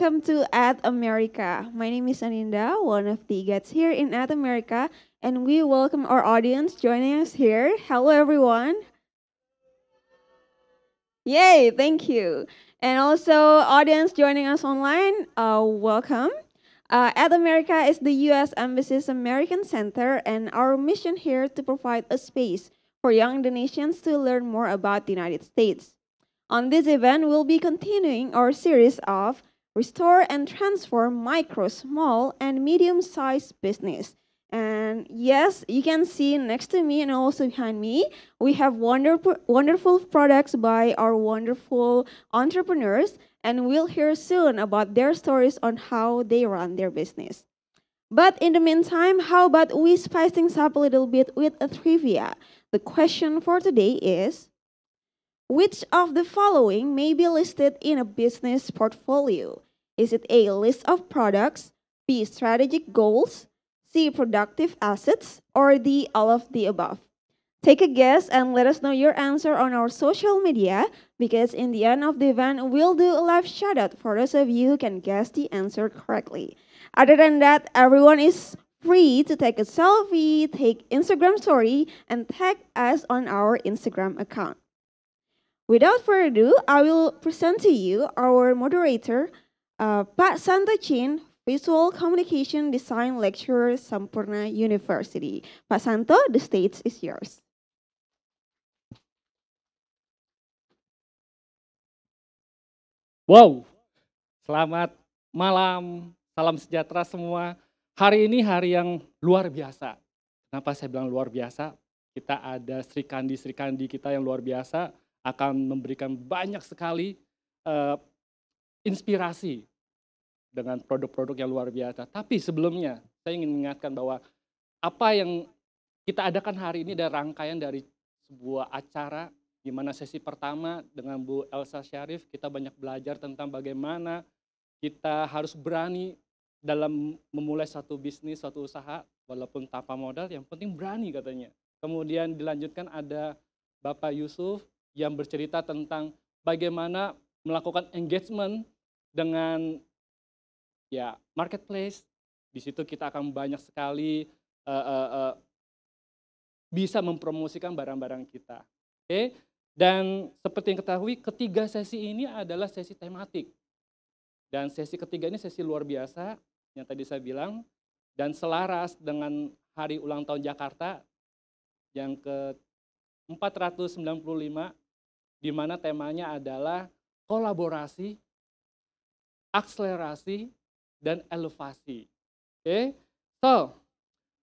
Welcome to Ad America. My name is Aninda, one of the guests here in Ad America, and we welcome our audience joining us here. Hello, everyone. Yay, thank you. And also, audience joining us online, uh, welcome. Uh, Ad America is the U.S. Embassy's American Center, and our mission here to provide a space for young Indonesians to learn more about the United States. On this event, we'll be continuing our series of restore and transform micro, small, and medium-sized business. And yes, you can see next to me and also behind me, we have wonderful, wonderful products by our wonderful entrepreneurs, and we'll hear soon about their stories on how they run their business. But in the meantime, how about we spice things up a little bit with a trivia? The question for today is, which of the following may be listed in a business portfolio? Is it A, list of products, B, strategic goals, C, productive assets, or D, all of the above? Take a guess and let us know your answer on our social media because in the end of the event, we'll do a live shoutout for those of you who can guess the answer correctly. Other than that, everyone is free to take a selfie, take Instagram story, and tag us on our Instagram account. Without further ado, I will present to you our moderator, uh, Pak Chin, Visual Communication Design Lecturer, Sampurna University. Pak Santo, the stage is yours. Wow, selamat malam, salam sejahtera semua. Hari ini hari yang luar biasa. Kenapa saya bilang luar biasa? Kita ada Sri Kandi-Sri Kandi kita yang luar biasa akan memberikan banyak sekali uh, inspirasi dengan produk-produk yang luar biasa. Tapi sebelumnya saya ingin mengingatkan bahwa apa yang kita adakan hari ini adalah rangkaian dari sebuah acara di mana sesi pertama dengan Bu Elsa Syarif kita banyak belajar tentang bagaimana kita harus berani dalam memulai satu bisnis, satu usaha, walaupun tanpa modal, yang penting berani katanya. Kemudian dilanjutkan ada Bapak Yusuf yang bercerita tentang bagaimana melakukan engagement dengan ya marketplace. Di situ kita akan banyak sekali uh, uh, uh, bisa mempromosikan barang-barang kita. Oke. Okay? Dan seperti yang ketahui, ketiga sesi ini adalah sesi tematik. Dan sesi ketiga ini sesi luar biasa yang tadi saya bilang dan selaras dengan hari ulang tahun Jakarta yang ke 495 di mana temanya adalah kolaborasi, akselerasi, dan elevasi. Oke, okay? so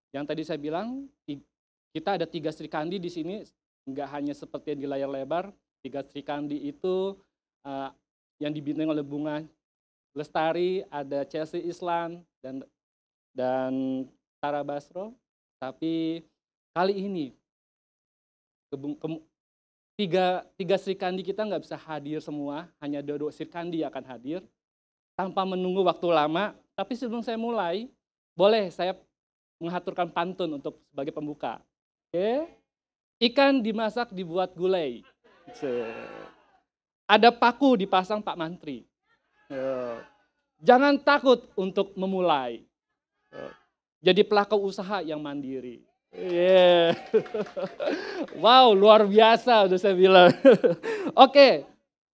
yang tadi saya bilang kita ada tiga Srikandi di sini, nggak hanya seperti di layar lebar. Tiga Srikandi itu uh, yang dibintang oleh Bunga Lestari, ada Chelsea Islan dan dan Tara Basro. Tapi kali ini tiga, tiga Sri Kandi kita nggak bisa hadir semua, hanya dua Sri Kandi akan hadir. Tanpa menunggu waktu lama, tapi sebelum saya mulai, boleh saya mengaturkan pantun untuk sebagai pembuka. Oke. Okay? Ikan dimasak dibuat gulai. Gitu. Ada paku dipasang Pak Mantri. Jangan takut untuk memulai. Jadi pelaku usaha yang mandiri. Yeah. wow, luar biasa udah saya bilang. Oke,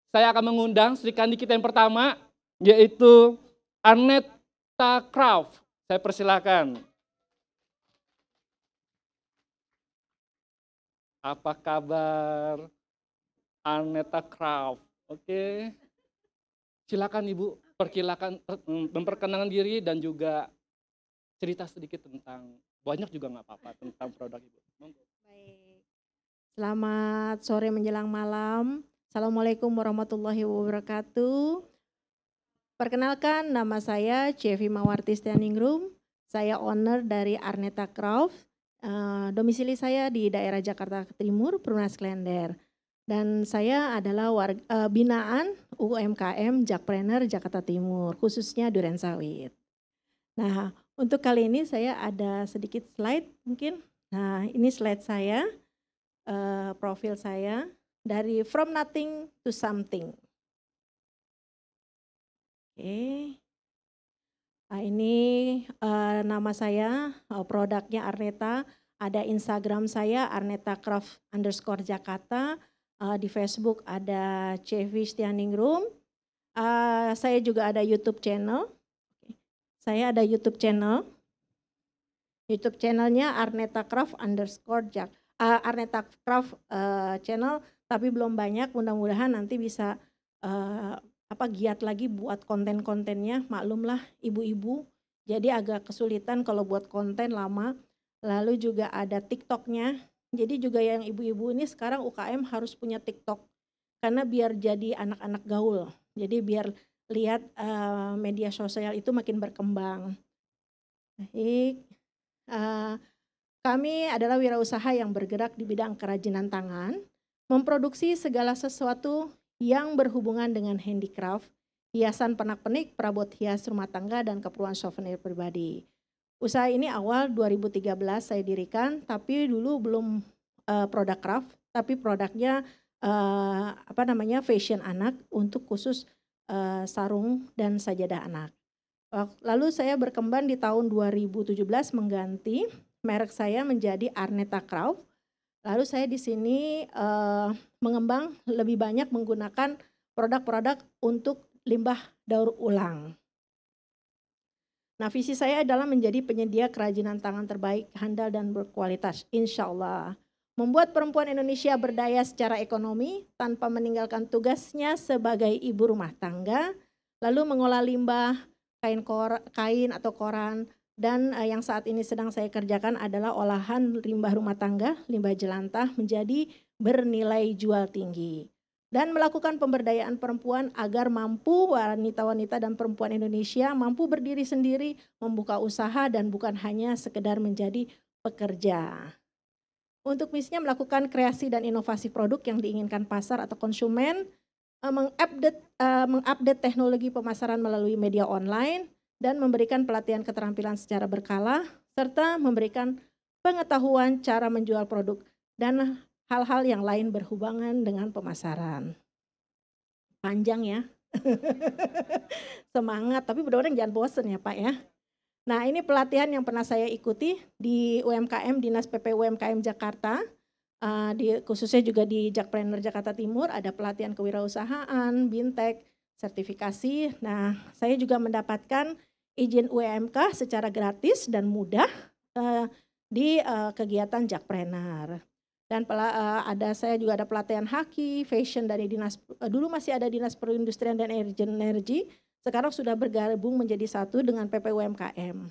saya akan mengundang Sri Kandi kita yang pertama, yaitu Aneta Kraft. Saya persilakan. Apa kabar Aneta Kraft? Oke. Silakan Ibu perkilakan memperkenalkan diri dan juga cerita sedikit tentang banyak juga nggak apa-apa tentang produk itu. Baik. Selamat sore menjelang malam. Assalamualaikum warahmatullahi wabarakatuh. Perkenalkan nama saya Cevi Mawarti Standing Room, Saya owner dari Arneta Craft. Uh, domisili saya di daerah Jakarta Timur, Perumnas Klender. Dan saya adalah warga, eh, binaan UMKM Jakpreneur Jakarta Timur, khususnya Duren Sawit. Nah, untuk kali ini saya ada sedikit slide mungkin. Nah, ini slide saya, uh, profil saya dari from nothing to something. Oke. Okay. Nah, ini uh, nama saya, uh, produknya Arneta. Ada Instagram saya Arneta Craft underscore Jakarta. Uh, di Facebook ada CV Standing Room. Uh, saya juga ada YouTube channel saya ada YouTube channel. YouTube channelnya Arneta Craft underscore Jack. Uh, eh, Arneta Craft uh, eh, channel, tapi belum banyak. Mudah-mudahan nanti bisa uh, apa giat lagi buat konten-kontennya. Maklumlah ibu-ibu, jadi agak kesulitan kalau buat konten lama. Lalu juga ada TikToknya. Jadi juga yang ibu-ibu ini sekarang UKM harus punya TikTok karena biar jadi anak-anak gaul. Jadi biar lihat uh, media sosial itu makin berkembang. Baik, uh, kami adalah wirausaha yang bergerak di bidang kerajinan tangan, memproduksi segala sesuatu yang berhubungan dengan handicraft, hiasan penak-penik, perabot hias rumah tangga, dan keperluan souvenir pribadi. Usaha ini awal 2013 saya dirikan, tapi dulu belum uh, produk craft, tapi produknya uh, apa namanya fashion anak untuk khusus Eh, sarung dan sajadah anak. Lalu saya berkembang di tahun 2017 mengganti merek saya menjadi Arneta Kraut. Lalu saya di sini uh, mengembang lebih banyak menggunakan produk-produk untuk limbah daur ulang. Nah, visi saya adalah menjadi penyedia kerajinan tangan terbaik, handal, dan berkualitas. Insya Allah membuat perempuan Indonesia berdaya secara ekonomi tanpa meninggalkan tugasnya sebagai ibu rumah tangga, lalu mengolah limbah, kain, kor, kain atau koran, dan uh, yang saat ini sedang saya kerjakan adalah olahan limbah rumah tangga, limbah jelantah menjadi bernilai jual tinggi. Dan melakukan pemberdayaan perempuan agar mampu wanita-wanita dan perempuan Indonesia mampu berdiri sendiri, membuka usaha dan bukan hanya sekedar menjadi pekerja. Untuk misinya melakukan kreasi dan inovasi produk yang diinginkan pasar atau konsumen, eh, mengupdate uh, mengupdate teknologi pemasaran melalui media online dan memberikan pelatihan keterampilan secara berkala serta memberikan pengetahuan cara menjual produk dan hal-hal yang lain berhubungan dengan pemasaran. Panjang ya. Semangat, tapi berdoa benar jangan bosan ya Pak ya. Nah, ini pelatihan yang pernah saya ikuti di UMKM Dinas PP UMKM Jakarta. Uh, di, khususnya juga di Jakpreneur Jakarta Timur ada pelatihan kewirausahaan, bintek, sertifikasi. Nah, saya juga mendapatkan izin UMK secara gratis dan mudah uh, di uh, kegiatan Jakpreneur. Dan pela, uh, ada saya juga ada pelatihan haki, fashion dari dinas uh, dulu masih ada Dinas Perindustrian dan Energi sekarang sudah bergabung menjadi satu dengan PPUMKM.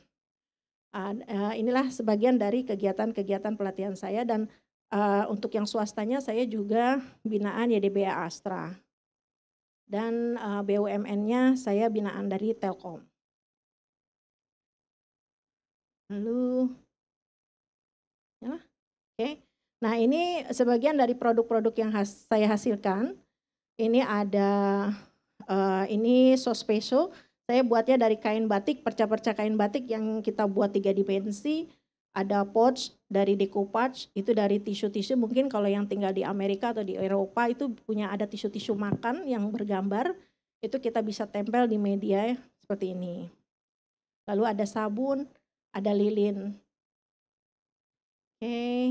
Eh, inilah sebagian dari kegiatan-kegiatan pelatihan saya dan eh, untuk yang swastanya saya juga binaan YDBA Astra. Dan eh, BUMN-nya saya binaan dari Telkom. Lalu, ya, oke. Nah ini sebagian dari produk-produk yang has, saya hasilkan. Ini ada Uh, ini sospeso, saya buatnya dari kain batik, perca-perca kain batik yang kita buat tiga dimensi. Ada pouch dari decoupage, itu dari tisu-tisu. Mungkin kalau yang tinggal di Amerika atau di Eropa itu punya ada tisu-tisu makan yang bergambar. Itu kita bisa tempel di media seperti ini. Lalu ada sabun, ada lilin. Oke. Okay.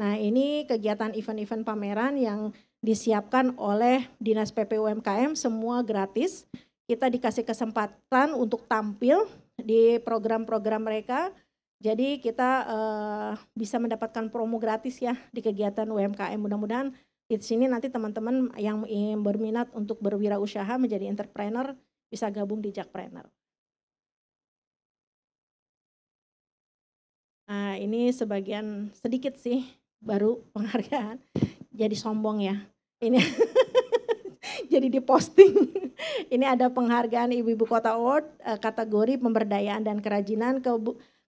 Nah, ini kegiatan event-event pameran yang disiapkan oleh Dinas PPUMKM semua gratis. Kita dikasih kesempatan untuk tampil di program-program mereka. Jadi kita uh, bisa mendapatkan promo gratis ya di kegiatan UMKM. Mudah-mudahan di sini nanti teman-teman yang berminat untuk berwirausaha menjadi entrepreneur bisa gabung di Jakpreneur. Nah, ini sebagian sedikit sih baru penghargaan jadi sombong ya. Ini jadi diposting. Ini ada penghargaan Ibu-ibu Kota Award eh, kategori pemberdayaan dan kerajinan.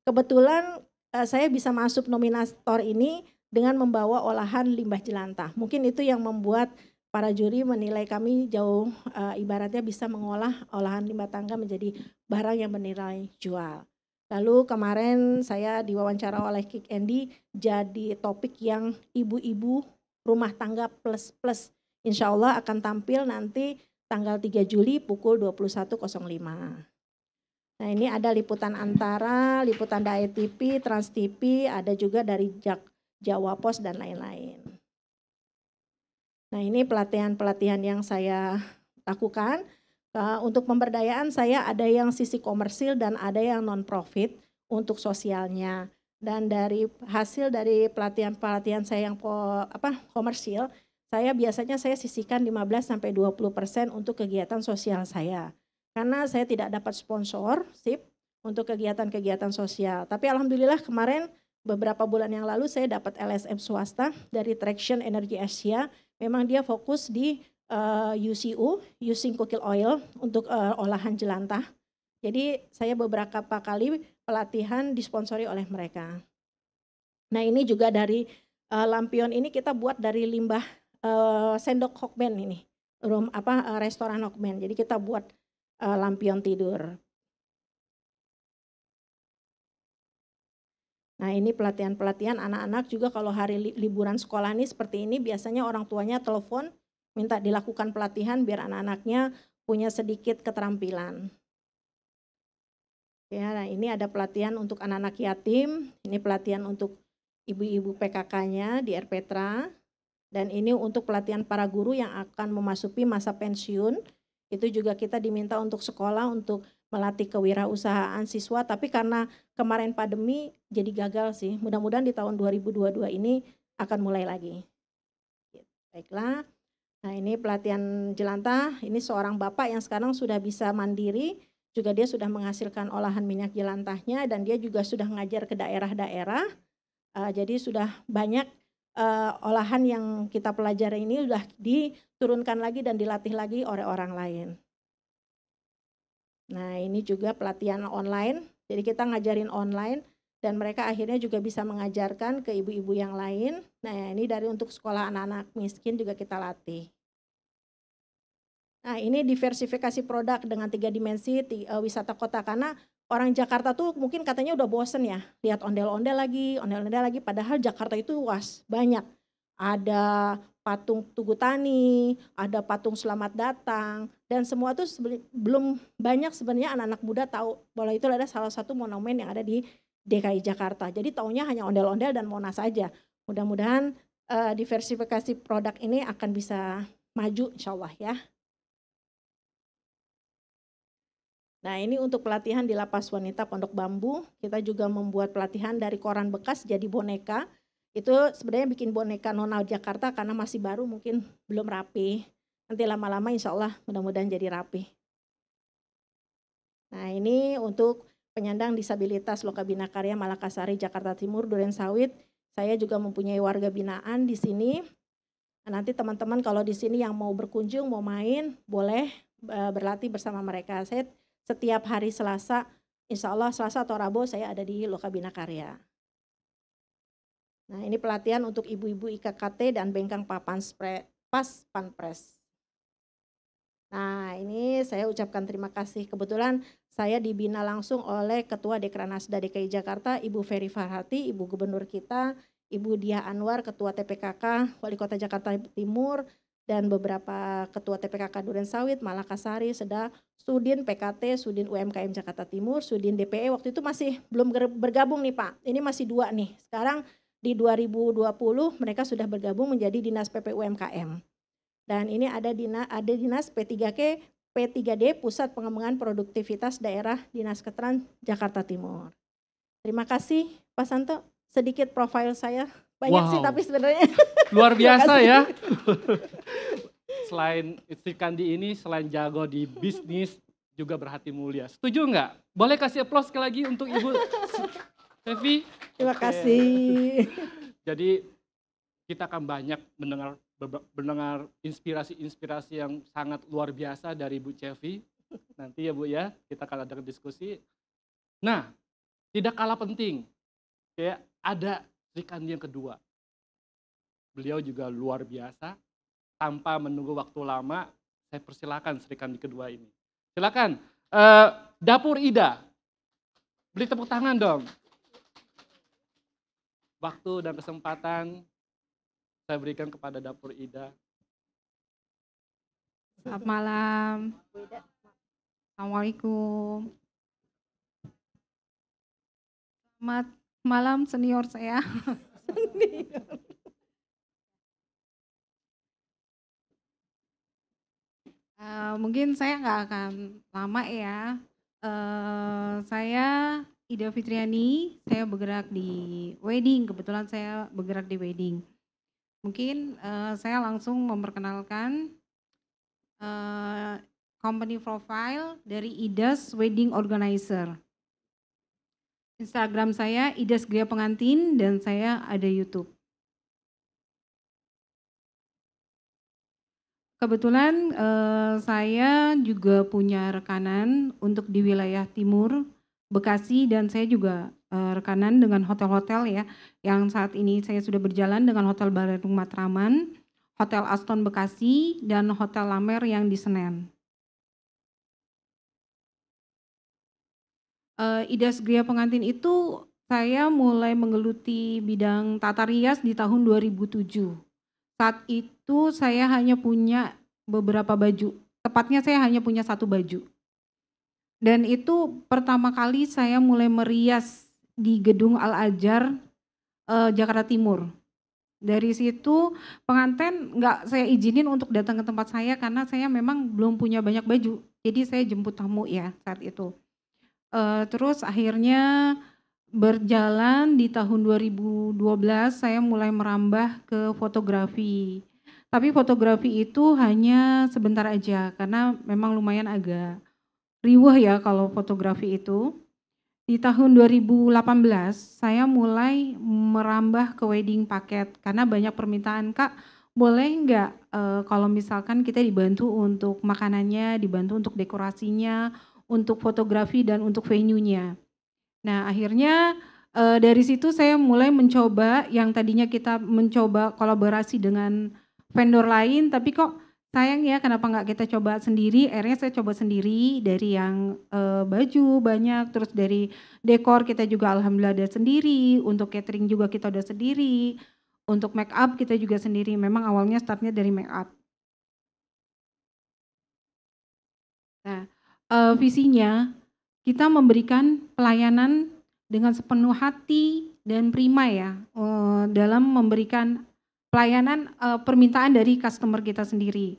Kebetulan eh, saya bisa masuk nominator ini dengan membawa olahan limbah jelantah. Mungkin itu yang membuat para juri menilai kami jauh e, ibaratnya bisa mengolah olahan limbah tangga menjadi barang yang bernilai jual. Lalu kemarin saya diwawancara oleh Kick Andy jadi topik yang ibu-ibu rumah tangga plus plus insya Allah akan tampil nanti tanggal 3 Juli pukul 21.05. Nah ini ada liputan antara, liputan dari TV, Trans TV, ada juga dari Jak Jawa Pos dan lain-lain. Nah ini pelatihan-pelatihan yang saya lakukan. Eh, untuk pemberdayaan saya ada yang sisi komersil dan ada yang non-profit untuk sosialnya dan dari hasil dari pelatihan-pelatihan saya yang po, apa komersil, saya biasanya saya sisihkan 15 sampai 20% untuk kegiatan sosial saya. Karena saya tidak dapat sponsor, sip, untuk kegiatan-kegiatan sosial. Tapi alhamdulillah kemarin beberapa bulan yang lalu saya dapat LSM swasta dari Traction Energy Asia. Memang dia fokus di uh, eh, UCU, using cooking oil untuk uh, olahan jelantah jadi saya beberapa kali pelatihan disponsori oleh mereka. Nah ini juga dari uh, lampion ini kita buat dari limbah uh, sendok hokben ini, room apa uh, restoran hokben. Jadi kita buat uh, lampion tidur. Nah ini pelatihan-pelatihan anak-anak juga kalau hari li liburan sekolah ini seperti ini biasanya orang tuanya telepon minta dilakukan pelatihan biar anak-anaknya punya sedikit keterampilan. Ya, nah ini ada pelatihan untuk anak-anak yatim, ini pelatihan untuk ibu-ibu PKK-nya di RPTRA, dan ini untuk pelatihan para guru yang akan memasuki masa pensiun. Itu juga kita diminta untuk sekolah untuk melatih kewirausahaan siswa, tapi karena kemarin pandemi jadi gagal sih. Mudah-mudahan di tahun 2022 ini akan mulai lagi. Baiklah, nah ini pelatihan jelantah, ini seorang bapak yang sekarang sudah bisa mandiri, juga dia sudah menghasilkan olahan minyak jelantahnya dan dia juga sudah ngajar ke daerah-daerah. Uh, jadi sudah banyak uh, olahan yang kita pelajari ini sudah diturunkan lagi dan dilatih lagi oleh orang lain. Nah ini juga pelatihan online, jadi kita ngajarin online dan mereka akhirnya juga bisa mengajarkan ke ibu-ibu yang lain. Nah ini dari untuk sekolah anak-anak miskin juga kita latih. Nah ini diversifikasi produk dengan tiga dimensi tiga, eh, wisata kota karena orang Jakarta tuh mungkin katanya udah bosen ya lihat ondel-ondel lagi, ondel-ondel lagi. Padahal Jakarta itu luas, banyak. Ada patung Tugu Tani, ada patung Selamat Datang, dan semua tuh belum banyak sebenarnya anak-anak muda tahu bahwa itu adalah salah satu monumen yang ada di DKI Jakarta. Jadi taunya hanya ondel-ondel dan Monas saja. Mudah-mudahan uh, diversifikasi produk ini akan bisa maju insyaallah ya. Nah ini untuk pelatihan di lapas wanita Pondok Bambu, kita juga membuat pelatihan dari koran bekas jadi boneka. Itu sebenarnya bikin boneka nona Jakarta karena masih baru mungkin belum rapi. Nanti lama-lama insya Allah mudah-mudahan jadi rapi. Nah ini untuk penyandang disabilitas Loka Karya Malakasari Jakarta Timur Duren Sawit. Saya juga mempunyai warga binaan di sini. Nah, nanti teman-teman kalau di sini yang mau berkunjung, mau main, boleh eh, berlatih bersama mereka. Saya setiap hari Selasa, insya Allah Selasa atau Rabu saya ada di Loka Karya. Nah ini pelatihan untuk ibu-ibu IKKT dan bengkang papan spre, pas panpres. Nah ini saya ucapkan terima kasih. Kebetulan saya dibina langsung oleh Ketua Dekranasda DKI Jakarta, Ibu Ferry Farhati, Ibu Gubernur kita, Ibu Dia Anwar, Ketua TPKK, Wali Kota Jakarta Timur, dan beberapa ketua TPKK Duren Sawit, Malakasari, Seda, Sudin PKT, Sudin UMKM Jakarta Timur, Sudin DPE waktu itu masih belum bergabung nih Pak. Ini masih dua nih. Sekarang di 2020 mereka sudah bergabung menjadi Dinas PP UMKM. Dan ini ada dinas, ada dinas P3K P3D Pusat Pengembangan Produktivitas Daerah Dinas Keteran Jakarta Timur. Terima kasih Pak Santo. Sedikit profil saya banyak wow. sih tapi sebenarnya. Luar biasa ya. selain Sri Kandi ini, selain jago di bisnis, juga berhati mulia. Setuju nggak? Boleh kasih aplaus sekali lagi untuk Ibu Tevi. Terima kasih. Jadi kita akan banyak mendengar mendengar inspirasi-inspirasi yang sangat luar biasa dari Bu Cevi. Nanti ya Bu ya, kita akan ada diskusi. Nah, tidak kalah penting, kayak ada Sri Kandi yang kedua. Beliau juga luar biasa. Tanpa menunggu waktu lama, saya persilakan Sri Kandi kedua ini. Silakan. Uh, dapur Ida. Beli tepuk tangan dong. Waktu dan kesempatan saya berikan kepada dapur Ida. Selamat malam. Assalamualaikum. Selamat malam senior saya. Uh, mungkin saya nggak akan lama ya. Uh, saya Ida Fitriani, saya bergerak di wedding. Kebetulan saya bergerak di wedding. Mungkin uh, saya langsung memperkenalkan uh, company profile dari IDAS Wedding Organizer. Instagram saya Idas Gria Pengantin dan saya ada YouTube. Kebetulan eh, saya juga punya rekanan untuk di wilayah timur Bekasi dan saya juga eh, rekanan dengan hotel-hotel ya yang saat ini saya sudah berjalan dengan Hotel Bandung Matraman, Hotel Aston Bekasi dan Hotel Lamer yang di Senen. uh, eh, Ida Gria Pengantin itu saya mulai menggeluti bidang tata rias di tahun 2007. Saat itu saya hanya punya beberapa baju. Tepatnya saya hanya punya satu baju. Dan itu pertama kali saya mulai merias di gedung Al Ajar eh, Jakarta Timur. Dari situ pengantin nggak saya izinin untuk datang ke tempat saya karena saya memang belum punya banyak baju. Jadi saya jemput tamu ya saat itu. Uh, terus akhirnya berjalan di tahun 2012 saya mulai merambah ke fotografi. Tapi fotografi itu hanya sebentar aja karena memang lumayan agak riwah ya kalau fotografi itu. Di tahun 2018 saya mulai merambah ke wedding paket karena banyak permintaan kak boleh nggak e, kalau misalkan kita dibantu untuk makanannya, dibantu untuk dekorasinya, untuk fotografi dan untuk venue-nya. Nah, akhirnya e, dari situ saya mulai mencoba yang tadinya kita mencoba kolaborasi dengan vendor lain, tapi kok sayang ya kenapa nggak kita coba sendiri akhirnya saya coba sendiri dari yang e, baju banyak terus dari dekor kita juga alhamdulillah ada sendiri untuk catering juga kita udah sendiri untuk make up kita juga sendiri memang awalnya startnya dari make up nah uh, visinya kita memberikan pelayanan dengan sepenuh hati dan prima ya uh, dalam memberikan pelayanan uh, permintaan dari customer kita sendiri.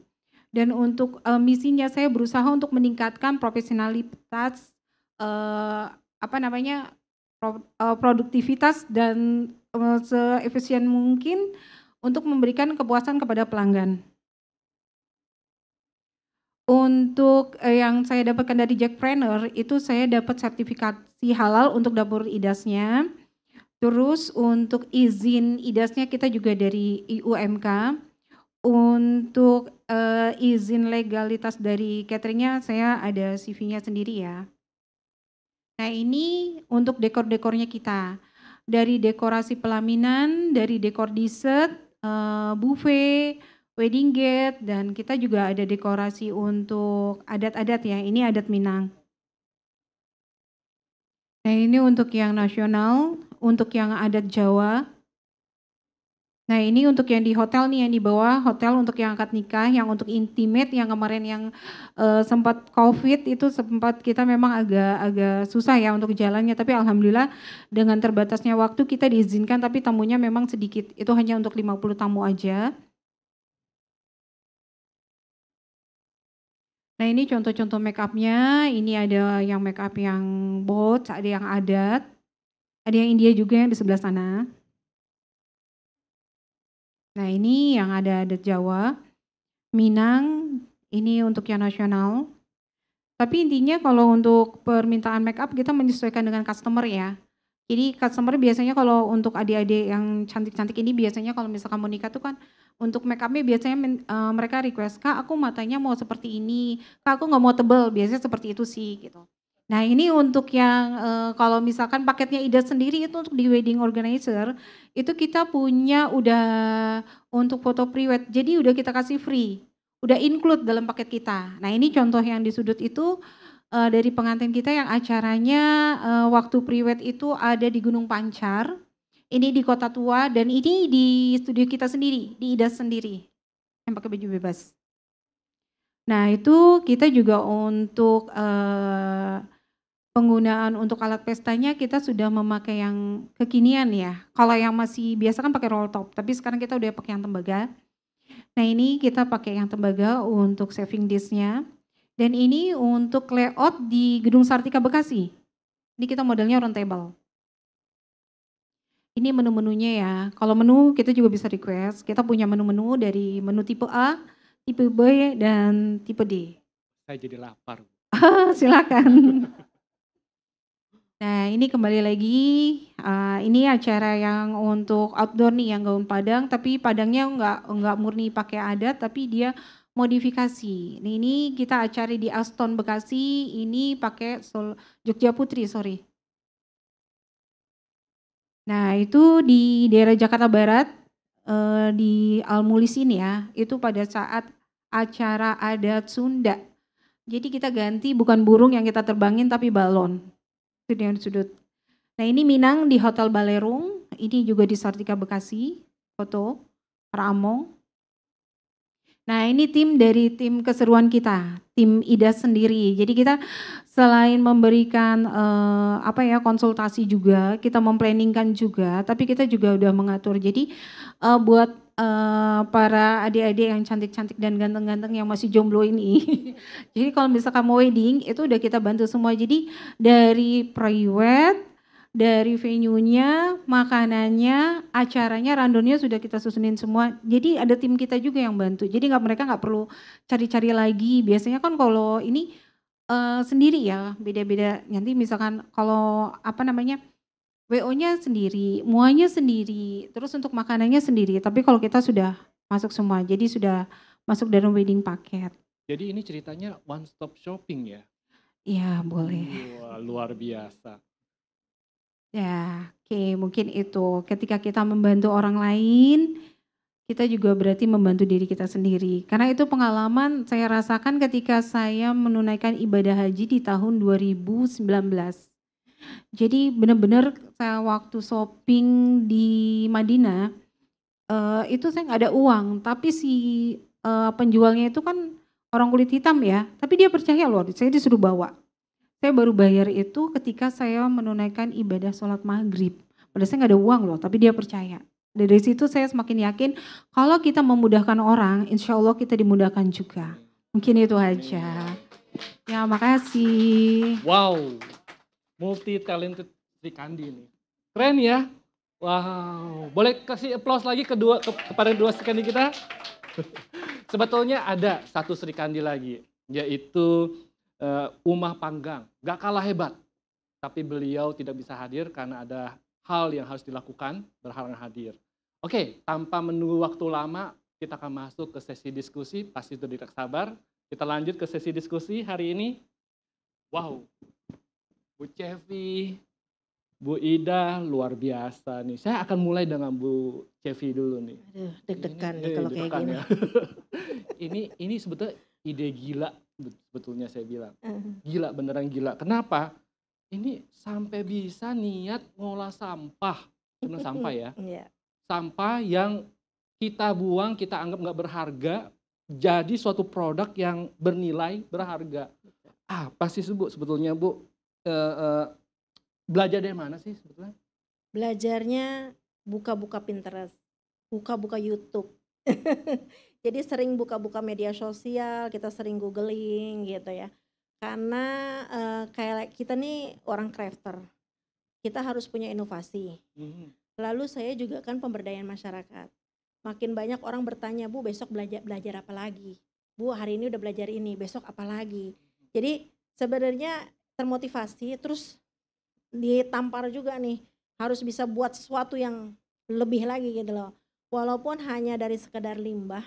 Dan untuk uh, misinya saya berusaha untuk meningkatkan profesionalitas uh, apa namanya pro, uh, produktivitas dan uh, seefisien mungkin untuk memberikan kepuasan kepada pelanggan. Untuk eh, yang saya dapatkan dari Jack Jackpreneur itu saya dapat sertifikasi halal untuk dapur idasnya, terus untuk izin idasnya kita juga dari IUMK, untuk, eh, izin legalitas dari cateringnya saya ada CV-nya sendiri ya. Nah ini untuk dekor-dekornya kita, dari dekorasi pelaminan, dari dekor dessert, eee, eh, buffet wedding gate dan kita juga ada dekorasi untuk adat-adat ya. Ini adat Minang. Nah, ini untuk yang nasional, untuk yang adat Jawa. Nah, ini untuk yang di hotel nih yang di bawah, hotel untuk yang akad nikah, yang untuk intimate yang kemarin yang uh, sempat Covid itu sempat kita memang agak agak susah ya untuk jalannya, tapi alhamdulillah dengan terbatasnya waktu kita diizinkan tapi tamunya memang sedikit. Itu hanya untuk 50 tamu aja. Nah ini contoh-contoh make upnya, ini ada yang make up yang bot ada yang adat, ada yang India juga yang di sebelah sana. Nah ini yang ada adat Jawa, Minang, ini untuk yang nasional. Tapi intinya kalau untuk permintaan make up kita menyesuaikan dengan customer ya. Jadi customer biasanya kalau untuk adik-adik yang cantik-cantik ini biasanya kalau misalkan mau nikah tuh kan untuk make upnya biasanya men, uh, mereka request kak aku matanya mau seperti ini kak aku nggak mau tebel biasanya seperti itu sih gitu nah ini untuk yang uh, kalau misalkan paketnya ida sendiri itu untuk di wedding organizer itu kita punya udah untuk foto private jadi udah kita kasih free udah include dalam paket kita nah ini contoh yang di sudut itu uh, dari pengantin kita yang acaranya uh, waktu private itu ada di Gunung Pancar ini di kota tua dan ini di studio kita sendiri, di ida sendiri yang pakai baju bebas. Nah itu kita juga untuk uh, penggunaan untuk alat pestanya kita sudah memakai yang kekinian ya. Kalau yang masih biasa kan pakai roll top, tapi sekarang kita udah pakai yang tembaga. Nah ini kita pakai yang tembaga untuk saving disknya. Dan ini untuk layout di Gedung Sartika Bekasi. Ini kita modelnya round table ini menu-menunya ya. Kalau menu kita juga bisa request. Kita punya menu-menu dari menu tipe A, tipe B, dan tipe D. Saya jadi lapar. Ah, silakan. nah ini kembali lagi, uh, ini acara yang untuk outdoor nih, yang gaun padang. Tapi padangnya nggak nggak murni pakai adat, tapi dia modifikasi. Nah, ini kita acara di Aston Bekasi, ini pakai Sol Jogja Putri, sorry. Nah, itu di daerah Jakarta Barat, uh, di Almulis ini ya, itu pada saat acara adat Sunda. Jadi kita ganti bukan burung yang kita terbangin tapi balon. Itu yang sudut. Nah, ini Minang di Hotel Balerung, ini juga di Sartika Bekasi, foto Ramong. Nah, ini tim dari tim keseruan kita tim IDA sendiri. Jadi kita selain memberikan uh, apa ya konsultasi juga, kita memplanningkan juga, tapi kita juga udah mengatur. Jadi uh, buat uh, para adik-adik yang cantik-cantik dan ganteng-ganteng yang masih jomblo ini. Jadi kalau misalkan mau wedding itu udah kita bantu semua. Jadi dari private dari venue-nya, makanannya, acaranya, randonnya sudah kita susunin semua. Jadi ada tim kita juga yang bantu. Jadi nggak mereka nggak perlu cari-cari lagi. Biasanya kan kalau ini uh, sendiri ya, beda-beda. Nanti misalkan kalau apa namanya WO-nya sendiri, muanya sendiri, terus untuk makanannya sendiri. Tapi kalau kita sudah masuk semua, jadi sudah masuk dalam wedding paket. Jadi ini ceritanya one stop shopping ya? Iya boleh. Wah, luar biasa. Ya, oke, mungkin itu. Ketika kita membantu orang lain, kita juga berarti membantu diri kita sendiri. Karena itu pengalaman saya rasakan ketika saya menunaikan ibadah haji di tahun 2019. Jadi benar-benar saya waktu shopping di Madinah, uh, itu saya nggak ada uang, tapi si uh, penjualnya itu kan orang kulit hitam ya, tapi dia percaya loh, saya disuruh bawa saya baru bayar itu ketika saya menunaikan ibadah sholat maghrib. Padahal saya nggak ada uang loh, tapi dia percaya. Dari situ saya semakin yakin kalau kita memudahkan orang, insya Allah kita dimudahkan juga. Mungkin itu aja. Ya makasih. Wow, multi talented Sri Kandi ini. Keren ya. Wow, boleh kasih applause lagi kedua ke, kepada dua Sri Kandi kita? Sebetulnya ada satu Sri Kandi lagi, yaitu Eh, Umah Panggang. Gak kalah hebat. Tapi beliau tidak bisa hadir karena ada hal yang harus dilakukan berhalangan hadir. Oke, tanpa menunggu waktu lama, kita akan masuk ke sesi diskusi. Pasti sudah tidak sabar. Kita lanjut ke sesi diskusi hari ini. Wow, Bu Cevi, Bu Ida luar biasa nih. Saya akan mulai dengan Bu Cevi dulu nih. Aduh, deg-degan kalau kayak gini. Ya. ini ini sebetulnya ide gila sebetulnya saya bilang. Hmm. Gila beneran gila. Kenapa? Ini sampai bisa niat ngolah sampah. Cuma hmm. sampah ya. Iya. Sampah yang kita buang, kita anggap nggak berharga, jadi suatu produk yang bernilai, berharga. Apa sih Bu sebetulnya Bu? Uh, uh, belajar dari mana sih sebetulnya? Belajarnya buka-buka Pinterest, buka-buka YouTube. Jadi sering buka-buka media sosial, kita sering googling gitu ya. Karena e, kayak kita nih orang crafter, kita harus punya inovasi. Hmm. Lalu saya juga kan pemberdayaan masyarakat. Makin banyak orang bertanya, Bu besok belajar belajar apa lagi? Bu hari ini udah belajar ini, besok apa lagi? Jadi sebenarnya termotivasi, terus ditampar juga nih, harus bisa buat sesuatu yang lebih lagi gitu loh. Walaupun hanya dari sekedar limbah,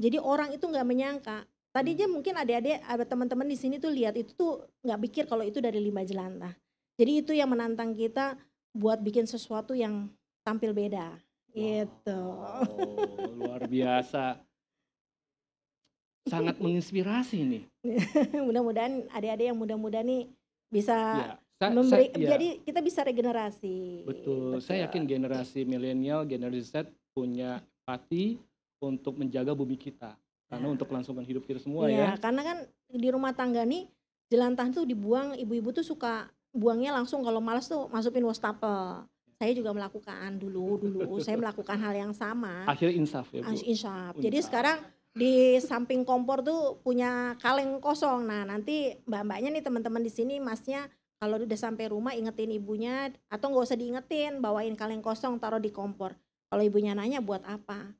jadi orang itu nggak menyangka. Tadi aja hmm. mungkin adik-adik, ada teman-teman di sini tuh lihat itu tuh nggak pikir kalau itu dari lima jelantah. Jadi itu yang menantang kita buat bikin sesuatu yang tampil beda. Gitu. Wow, itu. luar biasa. Sangat menginspirasi ini. mudah-mudahan adik-adik yang muda-muda nih bisa ya, saya, ya. jadi kita bisa regenerasi. Betul. Betul. Saya yakin generasi milenial, generasi Z punya empati, untuk menjaga bumi kita karena ya. untuk kelangsungan hidup kita semua ya, ya. karena kan di rumah tangga nih jelantah tuh dibuang ibu-ibu tuh suka buangnya langsung kalau malas tuh masukin wastafel saya juga melakukan dulu dulu saya melakukan hal yang sama Akhir insaf ya bu insaf jadi sekarang di samping kompor tuh punya kaleng kosong nah nanti mbak-mbaknya nih teman-teman di sini masnya kalau udah sampai rumah ingetin ibunya atau nggak usah diingetin bawain kaleng kosong taruh di kompor kalau ibunya nanya buat apa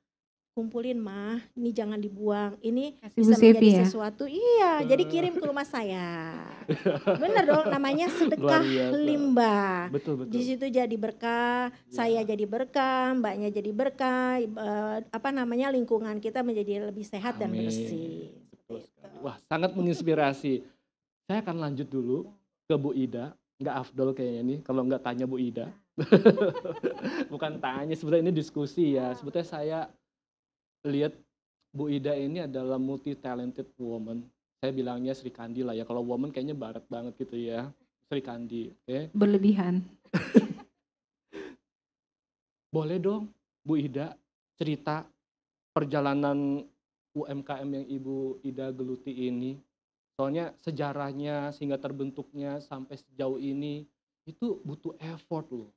kumpulin mah, ini jangan dibuang, ini Kasih bisa menjadi ya? sesuatu. Iya, uh. jadi kirim ke rumah saya. Bener dong, namanya sedekah limbah. Betul betul. Di situ jadi berkah, ya. saya jadi berkah, mbaknya jadi berkah. Uh, apa namanya lingkungan kita menjadi lebih sehat Amin. dan bersih. Wah, sangat menginspirasi. saya akan lanjut dulu ke Bu Ida. Nggak afdol kayaknya nih kalau nggak tanya Bu Ida. Bukan tanya, sebetulnya ini diskusi ya. Iya. Sebetulnya saya lihat Bu Ida ini adalah multi talented woman. Saya bilangnya Sri Kandi lah ya. Kalau woman kayaknya barat banget gitu ya. Sri Kandi, oke? Okay? Berlebihan. Boleh dong, Bu Ida cerita perjalanan UMKM yang Ibu Ida geluti ini. Soalnya sejarahnya sehingga terbentuknya sampai sejauh ini itu butuh effort loh.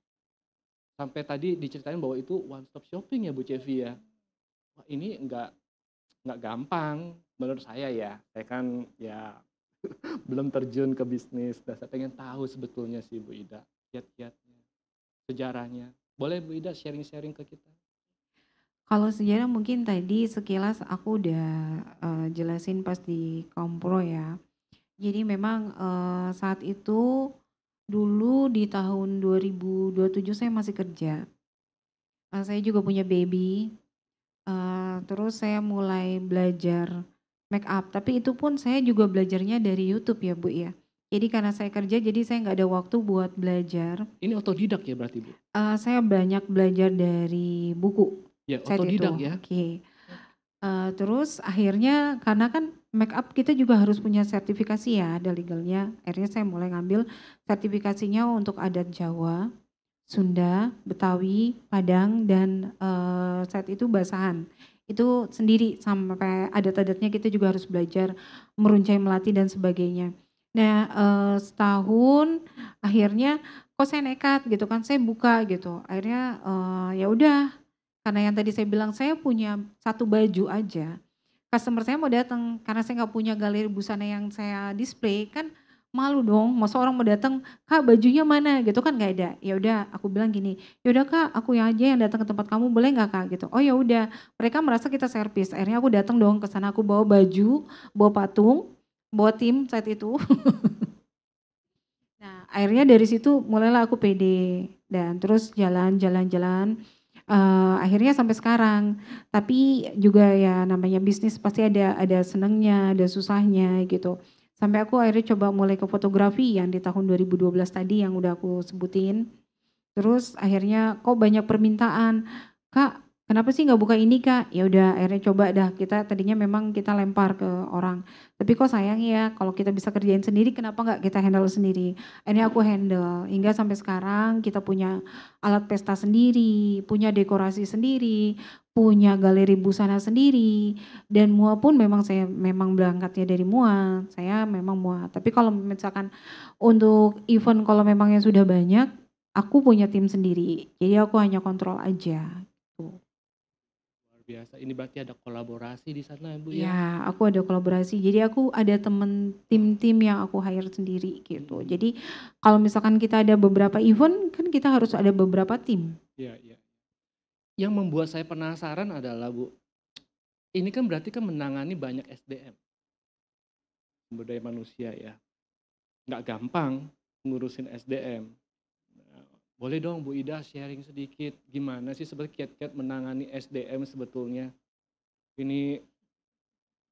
Sampai tadi diceritain bahwa itu one stop shopping ya Bu Cevi ya ini nggak nggak gampang menurut saya ya saya kan ya belum terjun ke bisnis dan saya pengen tahu sebetulnya sih Bu Ida kiat-kiatnya sejarahnya boleh Bu Ida sharing-sharing ke kita kalau sejarah mungkin tadi sekilas aku udah uh, jelasin pas di kompro ya jadi memang uh, saat itu dulu di tahun 2027 saya masih kerja uh, saya juga punya baby Eh, terus saya mulai belajar make up, tapi itu pun saya juga belajarnya dari YouTube ya Bu ya. Jadi karena saya kerja, jadi saya nggak ada waktu buat belajar. Ini otodidak ya berarti bu? Uh, saya banyak belajar dari buku. Ya otodidak itu. ya. Oke. Okay. Uh, eh, terus akhirnya karena kan make up kita juga harus punya sertifikasi ya, ada legalnya. Akhirnya saya mulai ngambil sertifikasinya untuk adat Jawa. Sunda, Betawi, Padang, dan uh, saat itu basahan. Itu sendiri sampai adat-adatnya kita juga harus belajar meruncai melatih dan sebagainya. Nah uh, setahun akhirnya kok saya nekat gitu kan, saya buka gitu. Akhirnya uh, ya udah karena yang tadi saya bilang saya punya satu baju aja. Customer saya mau datang karena saya nggak punya galeri busana yang saya display kan malu dong masa orang mau datang kak bajunya mana gitu kan nggak ada ya udah aku bilang gini ya udah kak aku yang aja yang datang ke tempat kamu boleh nggak kak gitu oh ya udah mereka merasa kita servis akhirnya aku datang dong ke sana aku bawa baju bawa patung bawa tim saat itu nah akhirnya dari situ mulailah aku pede dan terus jalan jalan jalan uh, akhirnya sampai sekarang. Tapi juga ya namanya bisnis pasti ada ada senangnya, ada susahnya gitu sampai aku akhirnya coba mulai ke fotografi yang di tahun 2012 tadi yang udah aku sebutin terus akhirnya kok banyak permintaan kak kenapa sih nggak buka ini kak? Ya udah akhirnya coba dah kita tadinya memang kita lempar ke orang. Tapi kok sayang ya kalau kita bisa kerjain sendiri kenapa nggak kita handle sendiri? Ini aku handle hingga sampai sekarang kita punya alat pesta sendiri, punya dekorasi sendiri, punya galeri busana sendiri dan mua pun memang saya memang berangkatnya dari mua saya memang mua tapi kalau misalkan untuk event kalau memang yang sudah banyak aku punya tim sendiri jadi aku hanya kontrol aja biasa. Ini berarti ada kolaborasi di sana Bu ya? Ya, aku ada kolaborasi. Jadi aku ada temen tim-tim yang aku hire sendiri gitu. Hmm. Jadi kalau misalkan kita ada beberapa event kan kita harus ada beberapa tim. Iya, iya. Yang membuat saya penasaran adalah Bu, ini kan berarti kan menangani banyak SDM. Sumber daya manusia ya. Nggak gampang ngurusin SDM boleh dong Bu Ida sharing sedikit gimana sih sebetulnya kiat-kiat menangani SDM sebetulnya? Ini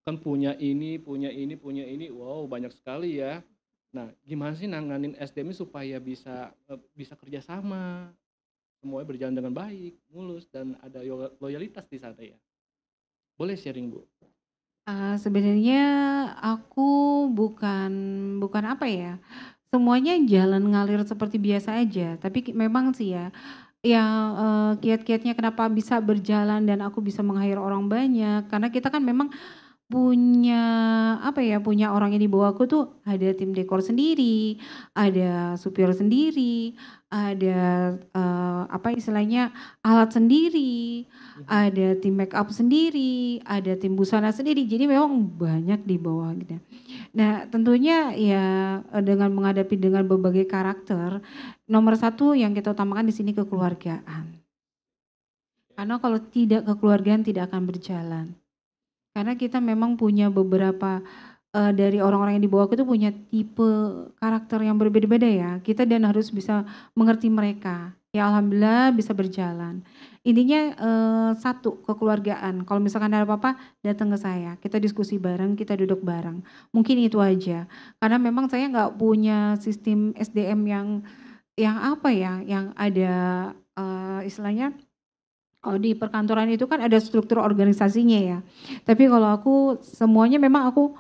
kan punya ini, punya ini, punya ini. Wow, banyak sekali ya. Nah, gimana sih nanganin SDM supaya bisa e, bisa kerjasama, semuanya berjalan dengan baik, mulus dan ada loyalitas di sana ya. Boleh sharing Bu? Uh, sebenarnya aku bukan bukan apa ya semuanya jalan ngalir seperti biasa aja tapi memang sih ya ya uh, kiat-kiatnya kenapa bisa berjalan dan aku bisa menghair orang banyak karena kita kan memang punya apa ya punya orang yang dibawa aku tuh ada tim dekor sendiri, ada supir sendiri, ada uh, apa istilahnya alat sendiri, mhm. ada tim make up sendiri, ada tim busana sendiri. Jadi memang banyak dibawa gitu. Nah tentunya ya eh, dengan menghadapi dengan berbagai karakter, nomor satu yang kita utamakan di sini kekeluargaan. Ya. Karena kalau tidak kekeluargaan tidak akan berjalan karena kita memang punya beberapa uh, dari orang-orang yang dibawa itu punya tipe karakter yang berbeda-beda ya. Kita dan harus bisa mengerti mereka. Ya alhamdulillah bisa berjalan. Intinya uh, satu kekeluargaan. Kalau misalkan ada apa-apa datang ke saya. Kita diskusi bareng, kita duduk bareng. Mungkin itu aja. Karena memang saya nggak punya sistem SDM yang yang apa ya, yang ada uh, istilahnya kalau di perkantoran itu kan ada struktur organisasinya ya. Tapi kalau aku semuanya memang aku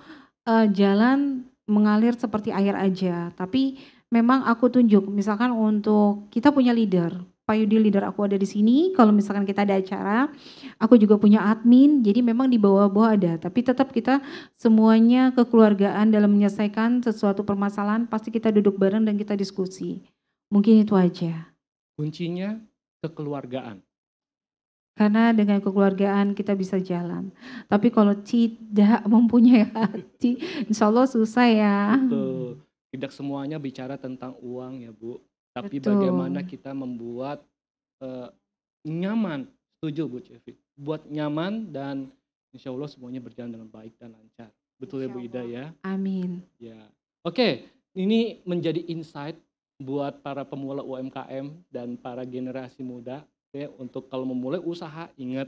uh, jalan mengalir seperti air aja. Tapi memang aku tunjuk misalkan untuk kita punya leader. Pak Yudi leader aku ada di sini. Kalau misalkan kita ada acara, aku juga punya admin. Jadi memang di bawah-bawah ada. Tapi tetap kita semuanya kekeluargaan dalam menyelesaikan sesuatu permasalahan pasti kita duduk bareng dan kita diskusi. Mungkin itu aja. Kuncinya kekeluargaan karena dengan kekeluargaan kita bisa jalan. Tapi kalau tidak mempunyai hati, insya Allah susah ya. Betul. Tidak semuanya bicara tentang uang ya Bu. Tapi Betul. bagaimana kita membuat uh, nyaman. Setuju Bu Cevi. Buat nyaman dan insya Allah semuanya berjalan dengan baik dan lancar. Betul ya Bu Ida ya? Amin. Ya. Oke, ini menjadi insight buat para pemula UMKM dan para generasi muda untuk kalau memulai usaha ingat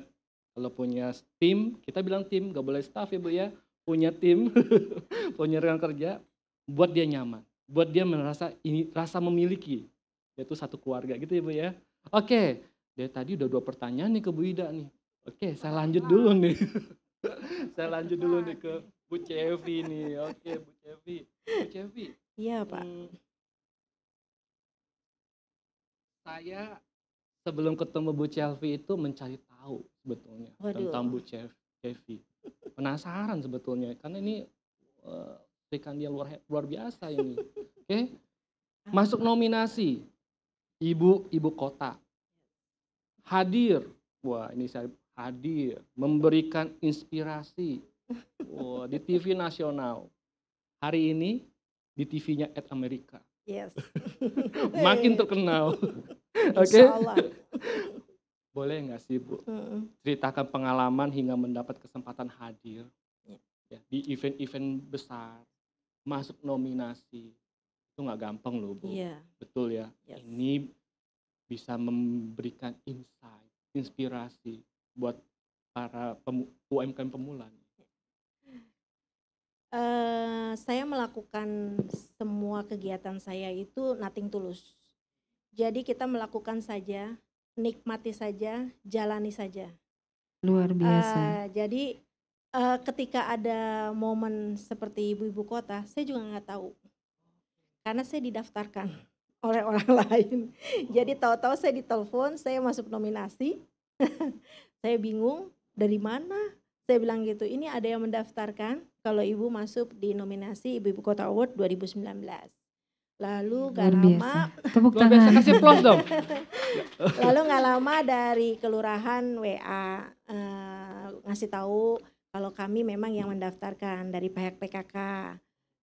kalau punya tim kita bilang tim gak boleh staff ya bu ya punya tim punya rekan kerja buat dia nyaman buat dia merasa ini rasa memiliki yaitu satu keluarga gitu ya bu ya oke dari tadi udah dua pertanyaan nih ke Bu Ida nih oke saya lanjut dulu nih saya lanjut dulu nih ke Bu Cevi nih oke Bu Cevi Bu Cevi iya pak hmm, saya sebelum ketemu Bu Chelvi itu mencari tahu sebetulnya Waduh. tentang Bu Chelvi, Penasaran sebetulnya karena ini uh, dia luar luar biasa ini. Oke. Okay? Ah. Masuk nominasi ibu ibu kota. Hadir. Wah, ini saya hadir memberikan inspirasi. Wah, di TV nasional. Hari ini di TV-nya Ad Amerika. Yes. Makin terkenal. Oke. Boleh nggak sih Bu ceritakan pengalaman hingga mendapat kesempatan hadir ya. ya, di event-event besar, masuk nominasi itu nggak gampang loh Bu. Yeah. Betul ya. Yes. Ini bisa memberikan insight, inspirasi buat para pemu UMKM pemula. Uh, saya melakukan semua kegiatan saya itu nothing tulus jadi kita melakukan saja, nikmati saja, jalani saja. Luar biasa. Uh, jadi uh, ketika ada momen seperti ibu-ibu kota, saya juga nggak tahu karena saya didaftarkan oleh orang lain. Oh. Jadi tahu-tahu saya ditelepon, saya masuk nominasi. saya bingung dari mana. Saya bilang gitu, ini ada yang mendaftarkan kalau ibu masuk di nominasi Ibu Ibu Kota Award 2019. Lalu gak lama tepuk tangan. biasa kasih plus dong. Lalu gak lama dari kelurahan WA eh, ngasih tahu kalau kami memang yang mendaftarkan dari pihak PKK.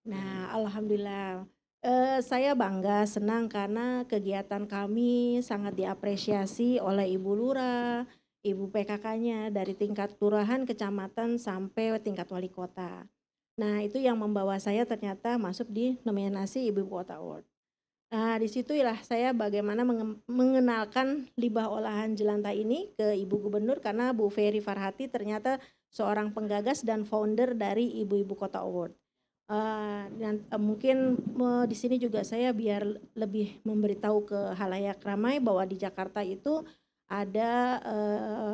Nah, hmm. alhamdulillah eh, saya bangga senang karena kegiatan kami sangat diapresiasi oleh Ibu Lura, Ibu PKK-nya dari tingkat kelurahan, kecamatan sampai tingkat wali kota. Nah, itu yang membawa saya ternyata masuk di nominasi Ibu Kota Award. Nah, di situ ialah saya bagaimana mengenalkan limbah olahan jelanta ini ke Ibu Gubernur karena Bu Ferry Farhati ternyata seorang penggagas dan founder dari Ibu Ibu Kota Award. Uh, dan uh, mungkin uh, di sini juga saya biar lebih memberitahu ke halayak ramai bahwa di Jakarta itu ada uh,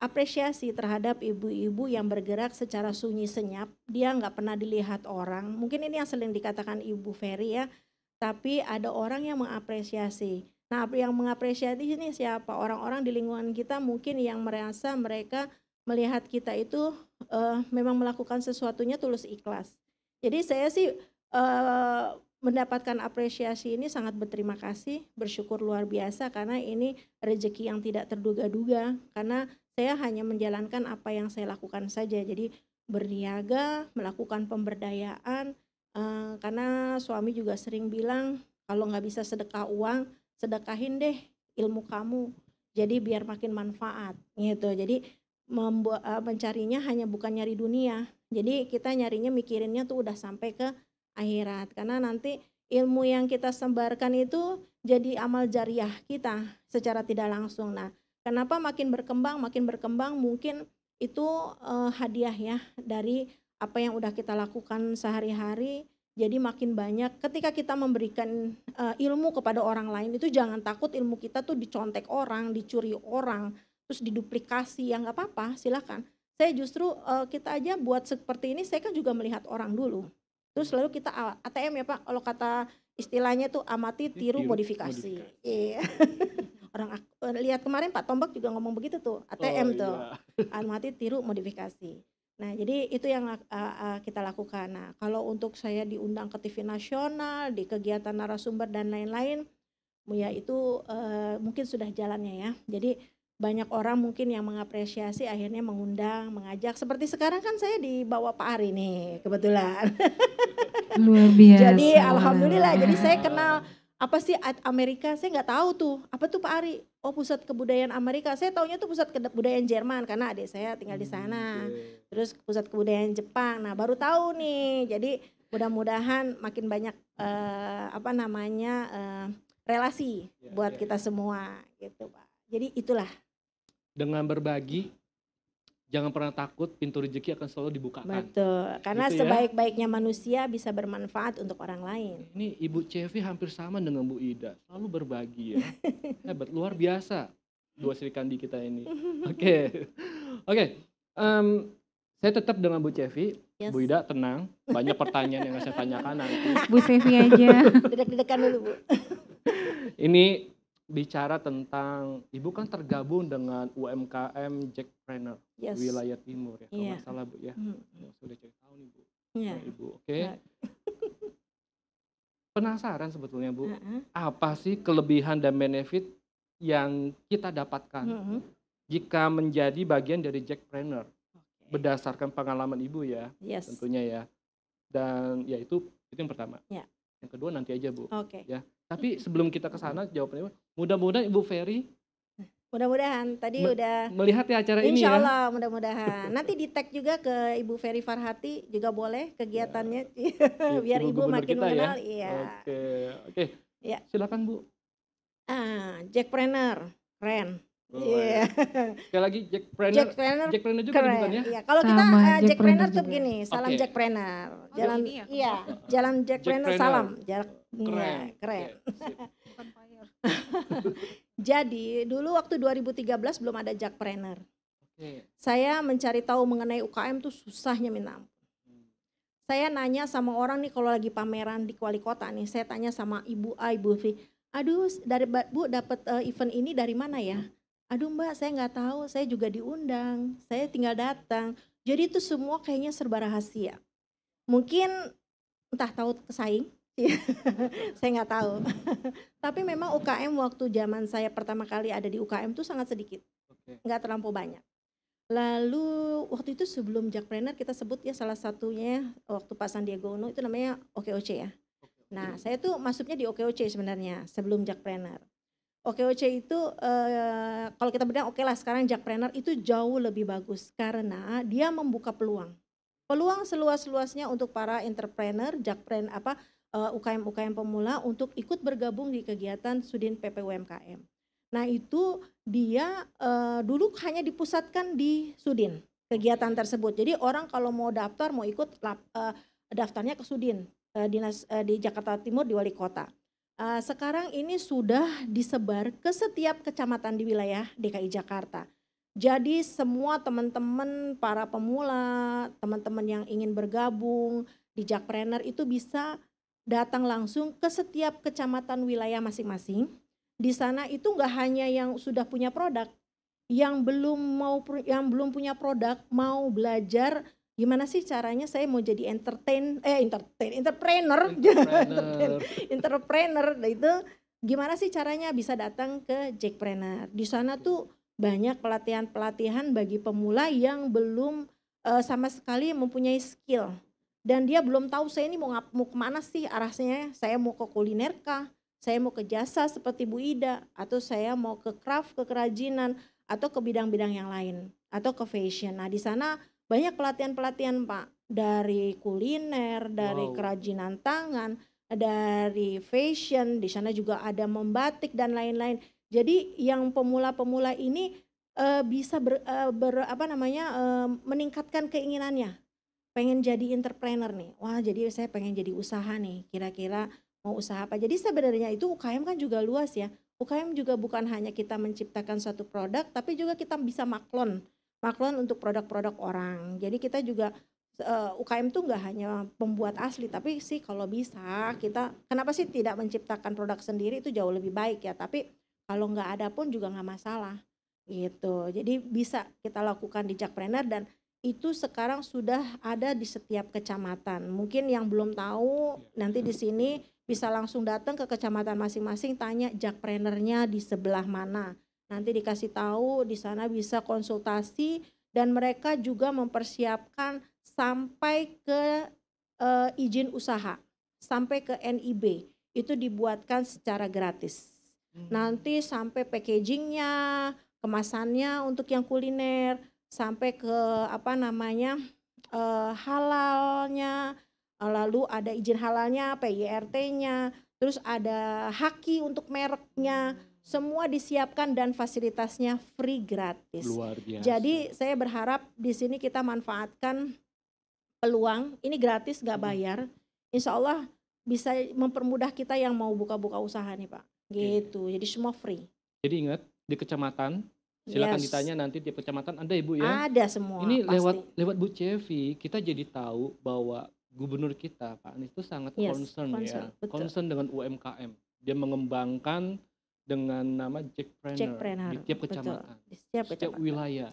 apresiasi terhadap ibu-ibu yang bergerak secara sunyi senyap. Dia nggak pernah dilihat orang. Mungkin ini yang sering dikatakan Ibu Ferry ya. Tapi ada orang yang mengapresiasi. Nah, yang mengapresiasi ini siapa? Orang-orang di lingkungan kita mungkin yang merasa mereka melihat kita itu uh, memang melakukan sesuatunya tulus ikhlas. Jadi saya sih uh, mendapatkan apresiasi ini sangat berterima kasih, bersyukur luar biasa karena ini rezeki yang tidak terduga-duga. Karena saya hanya menjalankan apa yang saya lakukan saja. Jadi berniaga, melakukan pemberdayaan, uh, karena suami juga sering bilang kalau nggak bisa sedekah uang, sedekahin deh ilmu kamu. Jadi biar makin manfaat gitu. Jadi membuat eh, mencarinya hanya bukan nyari dunia. Jadi kita nyarinya mikirinnya tuh udah sampai ke akhirat karena nanti ilmu yang kita sembarkan itu jadi amal jariah kita secara tidak langsung. Nah, Kenapa makin berkembang, makin berkembang mungkin itu uh, hadiah ya dari apa yang udah kita lakukan sehari-hari. Jadi makin banyak ketika kita memberikan uh, ilmu kepada orang lain itu jangan takut ilmu kita tuh dicontek orang, dicuri orang, terus diduplikasi ya nggak apa-apa, silakan. Saya justru uh, kita aja buat seperti ini saya kan juga melihat orang dulu. Terus lalu kita ATM ya Pak, kalau kata istilahnya tuh amati, tiru, modifikasi. modifikasi. Iya. orang eh, lihat kemarin Pak Tombak juga ngomong begitu tuh ATM oh, iya. tuh iya. almati tiru modifikasi nah jadi itu yang uh, uh, kita lakukan nah kalau untuk saya diundang ke TV nasional di kegiatan narasumber dan lain-lain ya itu uh, mungkin sudah jalannya ya jadi banyak orang mungkin yang mengapresiasi akhirnya mengundang, mengajak. Seperti sekarang kan saya dibawa Pak Ari nih kebetulan. Luar biasa. jadi alhamdulillah jadi saya kenal iya apa sih Amerika saya nggak tahu tuh apa tuh Pak Ari oh pusat kebudayaan Amerika saya taunya tuh pusat kebudayaan Jerman karena adik saya tinggal di hmm, sana okay. terus pusat kebudayaan Jepang nah baru tahu nih jadi mudah-mudahan makin banyak uh, apa namanya uh, relasi yeah, buat yeah. kita ya. semua gitu Pak jadi itulah dengan berbagi jangan pernah takut pintu rezeki akan selalu dibukakan. Betul, karena gitu ya. sebaik-baiknya manusia bisa bermanfaat untuk orang lain. Ini Ibu Cevi hampir sama dengan Bu Ida, selalu berbagi ya. Hebat, luar biasa dua Sri Kandi kita ini. Oke, oke. Okay. Um, saya tetap dengan Bu Cevi. Yes. Bu Ida tenang, banyak pertanyaan yang saya tanyakan nanti. Bu Cevi aja. Dedek-dedekan dulu Bu. ini bicara tentang ibu kan tergabung dengan UMKM Jackpreneur yes. wilayah timur ya kalau yeah. nggak salah bu ya mm. -hmm. sudah cari tahu nih bu yeah. ibu oke okay. Iya. penasaran sebetulnya bu uh -huh. apa sih kelebihan dan benefit yang kita dapatkan uh -huh. jika menjadi bagian dari Jackpreneur okay. berdasarkan pengalaman ibu ya yes. tentunya ya dan ya itu itu yang pertama yeah. yang kedua nanti aja bu okay. ya tapi sebelum kita ke sana jawabannya Mudah-mudahan Ibu Ferry Mudah-mudahan tadi Me udah melihat ya acara ini. Insya Allah ya. mudah-mudahan. Nanti di tag juga ke Ibu Ferry Farhati juga boleh kegiatannya ya. biar Ibu, Ibu makin kita, ya. mengenal. Ya. Iya. Oke oke. Ya. Silakan Bu. Ah jack Jackpreneur keren. Oh, iya. iya. Sekali lagi Jackpreneur. jack Jackpreneur juga keren. bukan ya? Iya. Kalau kita uh, Jackpreneur Jack tuh gini, salam okay. Jackpreneur. Jalan oh, ya, iya, jalan jack Jack salam. Jalan, keren. Ya, keren. Okay. Jadi dulu waktu 2013 belum ada jakpreneur. Okay. Saya mencari tahu mengenai UKM tuh susahnya minta Hmm. Saya nanya sama orang nih kalau lagi pameran di kuali kota nih, saya tanya sama ibu A, ah, ibu V, aduh dari bu dapat uh, eh, event ini dari mana ya? Aduh mbak saya nggak tahu, saya juga diundang, saya tinggal datang. Jadi itu semua kayaknya serba rahasia. Mungkin entah tahu pesaing, Iya, saya nggak tahu. Tapi memang UKM waktu zaman saya pertama kali ada di UKM itu sangat sedikit, okay. nggak terlampau banyak. Lalu waktu itu sebelum Jackpreneur kita sebut ya salah satunya waktu Pak Sandiaga Uno itu namanya OKOC ya. Nah saya tuh masuknya di OKOC sebenarnya sebelum Jackpreneur. OKOC itu eh, kalau kita bilang oke okay lah sekarang Jackpreneur itu jauh lebih bagus karena dia membuka peluang. Peluang seluas-luasnya untuk para entrepreneur, Jackpreneur apa Eh, UKM-UKM pemula untuk ikut bergabung di kegiatan Sudin PPUMKM. Nah itu dia uh, dulu hanya dipusatkan di Sudin kegiatan tersebut. Jadi orang kalau mau daftar mau ikut lap, uh, daftarnya ke Sudin uh, dinas uh, di Jakarta Timur di wali kota. Uh, sekarang ini sudah disebar ke setiap kecamatan di wilayah DKI Jakarta. Jadi semua teman-teman para pemula, teman-teman yang ingin bergabung di Jakpreneur itu bisa datang langsung ke setiap kecamatan wilayah masing-masing. Di sana itu nggak hanya yang sudah punya produk, yang belum mau yang belum punya produk mau belajar gimana sih caranya saya mau jadi entertain eh entertain entrepreneur entrepreneur, entrepreneur nah itu gimana sih caranya bisa datang ke Jackpreneur di sana tuh banyak pelatihan pelatihan bagi pemula yang belum eh, sama sekali mempunyai skill dan dia belum tahu saya ini mau, ngap, mau kemana sih arahnya saya mau ke kuliner kah saya mau ke jasa seperti Bu Ida atau saya mau ke craft ke kerajinan atau ke bidang-bidang yang lain atau ke fashion nah di sana banyak pelatihan-pelatihan Pak dari kuliner dari wow. kerajinan tangan dari fashion di sana juga ada membatik dan lain-lain jadi yang pemula-pemula ini uh, bisa ber, uh, ber apa namanya uh, meningkatkan keinginannya pengen jadi entrepreneur nih. Wah, jadi saya pengen jadi usaha nih. Kira-kira mau usaha apa? Jadi sebenarnya itu UKM kan juga luas ya. UKM juga bukan hanya kita menciptakan suatu produk, tapi juga kita bisa maklon, maklon untuk produk-produk orang. Jadi kita juga uh, eh, UKM tuh nggak hanya pembuat asli, tapi sih kalau bisa kita kenapa sih tidak menciptakan produk sendiri itu jauh lebih baik ya. Tapi kalau nggak ada pun juga nggak masalah gitu. Jadi bisa kita lakukan di Jakpreneur dan itu sekarang sudah ada di setiap kecamatan. Mungkin yang belum tahu nanti di sini bisa langsung datang ke kecamatan masing-masing tanya jakprenernya di sebelah mana. Nanti dikasih tahu di sana bisa konsultasi dan mereka juga mempersiapkan sampai ke e, izin usaha, sampai ke NIB. Itu dibuatkan secara gratis. Hmm. Nanti sampai packagingnya, kemasannya untuk yang kuliner sampai ke apa namanya uh, halalnya, lalu ada izin halalnya, PYRT-nya, terus ada haki untuk mereknya, semua disiapkan dan fasilitasnya free gratis. Luar biasa. Jadi saya berharap di sini kita manfaatkan peluang, ini gratis gak bayar, insya Allah bisa mempermudah kita yang mau buka-buka usaha nih Pak. Gitu, jadi semua free. Jadi ingat, di kecamatan Silakan yes. ditanya nanti tiap kecamatan ada Ibu ya. Ada semua. Ini pasti. lewat lewat Bu Cevi kita jadi tahu bahwa gubernur kita Pak Anies itu sangat yes, concern, ya. concern ya. Betul. Concern dengan UMKM. Dia mengembangkan dengan nama Jackpreneur, Jackpreneur. di tiap kecamatan, betul. di setiap, setiap wilayah.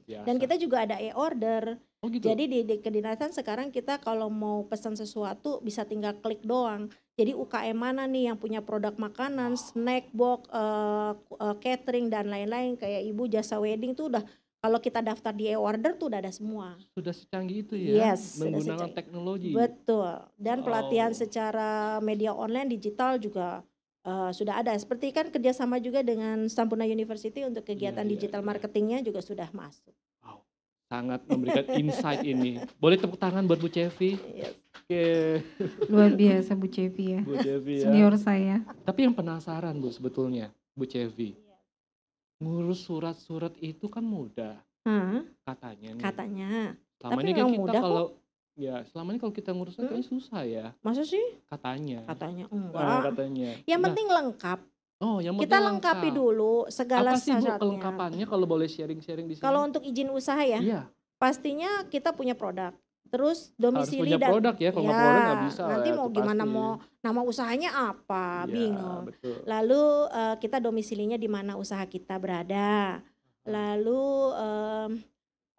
biasa. Dan kita juga ada e-order. Oh gitu. Jadi di, di kedinasan sekarang kita kalau mau pesan sesuatu bisa tinggal klik doang. Jadi UKM mana nih yang punya produk makanan, snack box, uh, uh, catering dan lain-lain kayak Ibu jasa wedding tuh udah kalau kita daftar di e-order tuh udah ada semua. Sudah secanggih itu ya, yes, menggunakan teknologi. Betul. Dan pelatihan secara media online digital juga uh, sudah ada. Seperti kan kerjasama juga dengan Sampurna University untuk iya, kegiatan ya, digital ya, marketingnya juga sudah masuk sangat memberikan insight ini. Boleh tepuk tangan buat Bu Cevi? Yes. Okay. Luar biasa Bu Cevi ya. Bu Cevi ya. Senior saya. Tapi yang penasaran Bu sebetulnya, Bu Cevi. Ngurus surat-surat itu kan mudah. Hmm. Katanya nih. Katanya. Selama Tapi ini kan kita kalau Ya, selama ini kalau kita ngurusnya kan hmm. kayaknya susah ya. Masa sih? Katanya. Katanya. Nah, enggak. Nah, katanya. Yang nah, penting lengkap. Oh, yang kita lengkapi dulu segala Apa sih Bu kelengkapannya kalau boleh sharing-sharing di sini? Kalau untuk izin usaha ya? Iya. Pastinya kita punya produk. Terus domisili dan produk ya, kalau ya, bisa. Nanti mau gimana pasti. mau nama usahanya apa, ya, bingung. Betul. Lalu uh, kita domisilinya di mana usaha kita berada. Nah. Lalu um,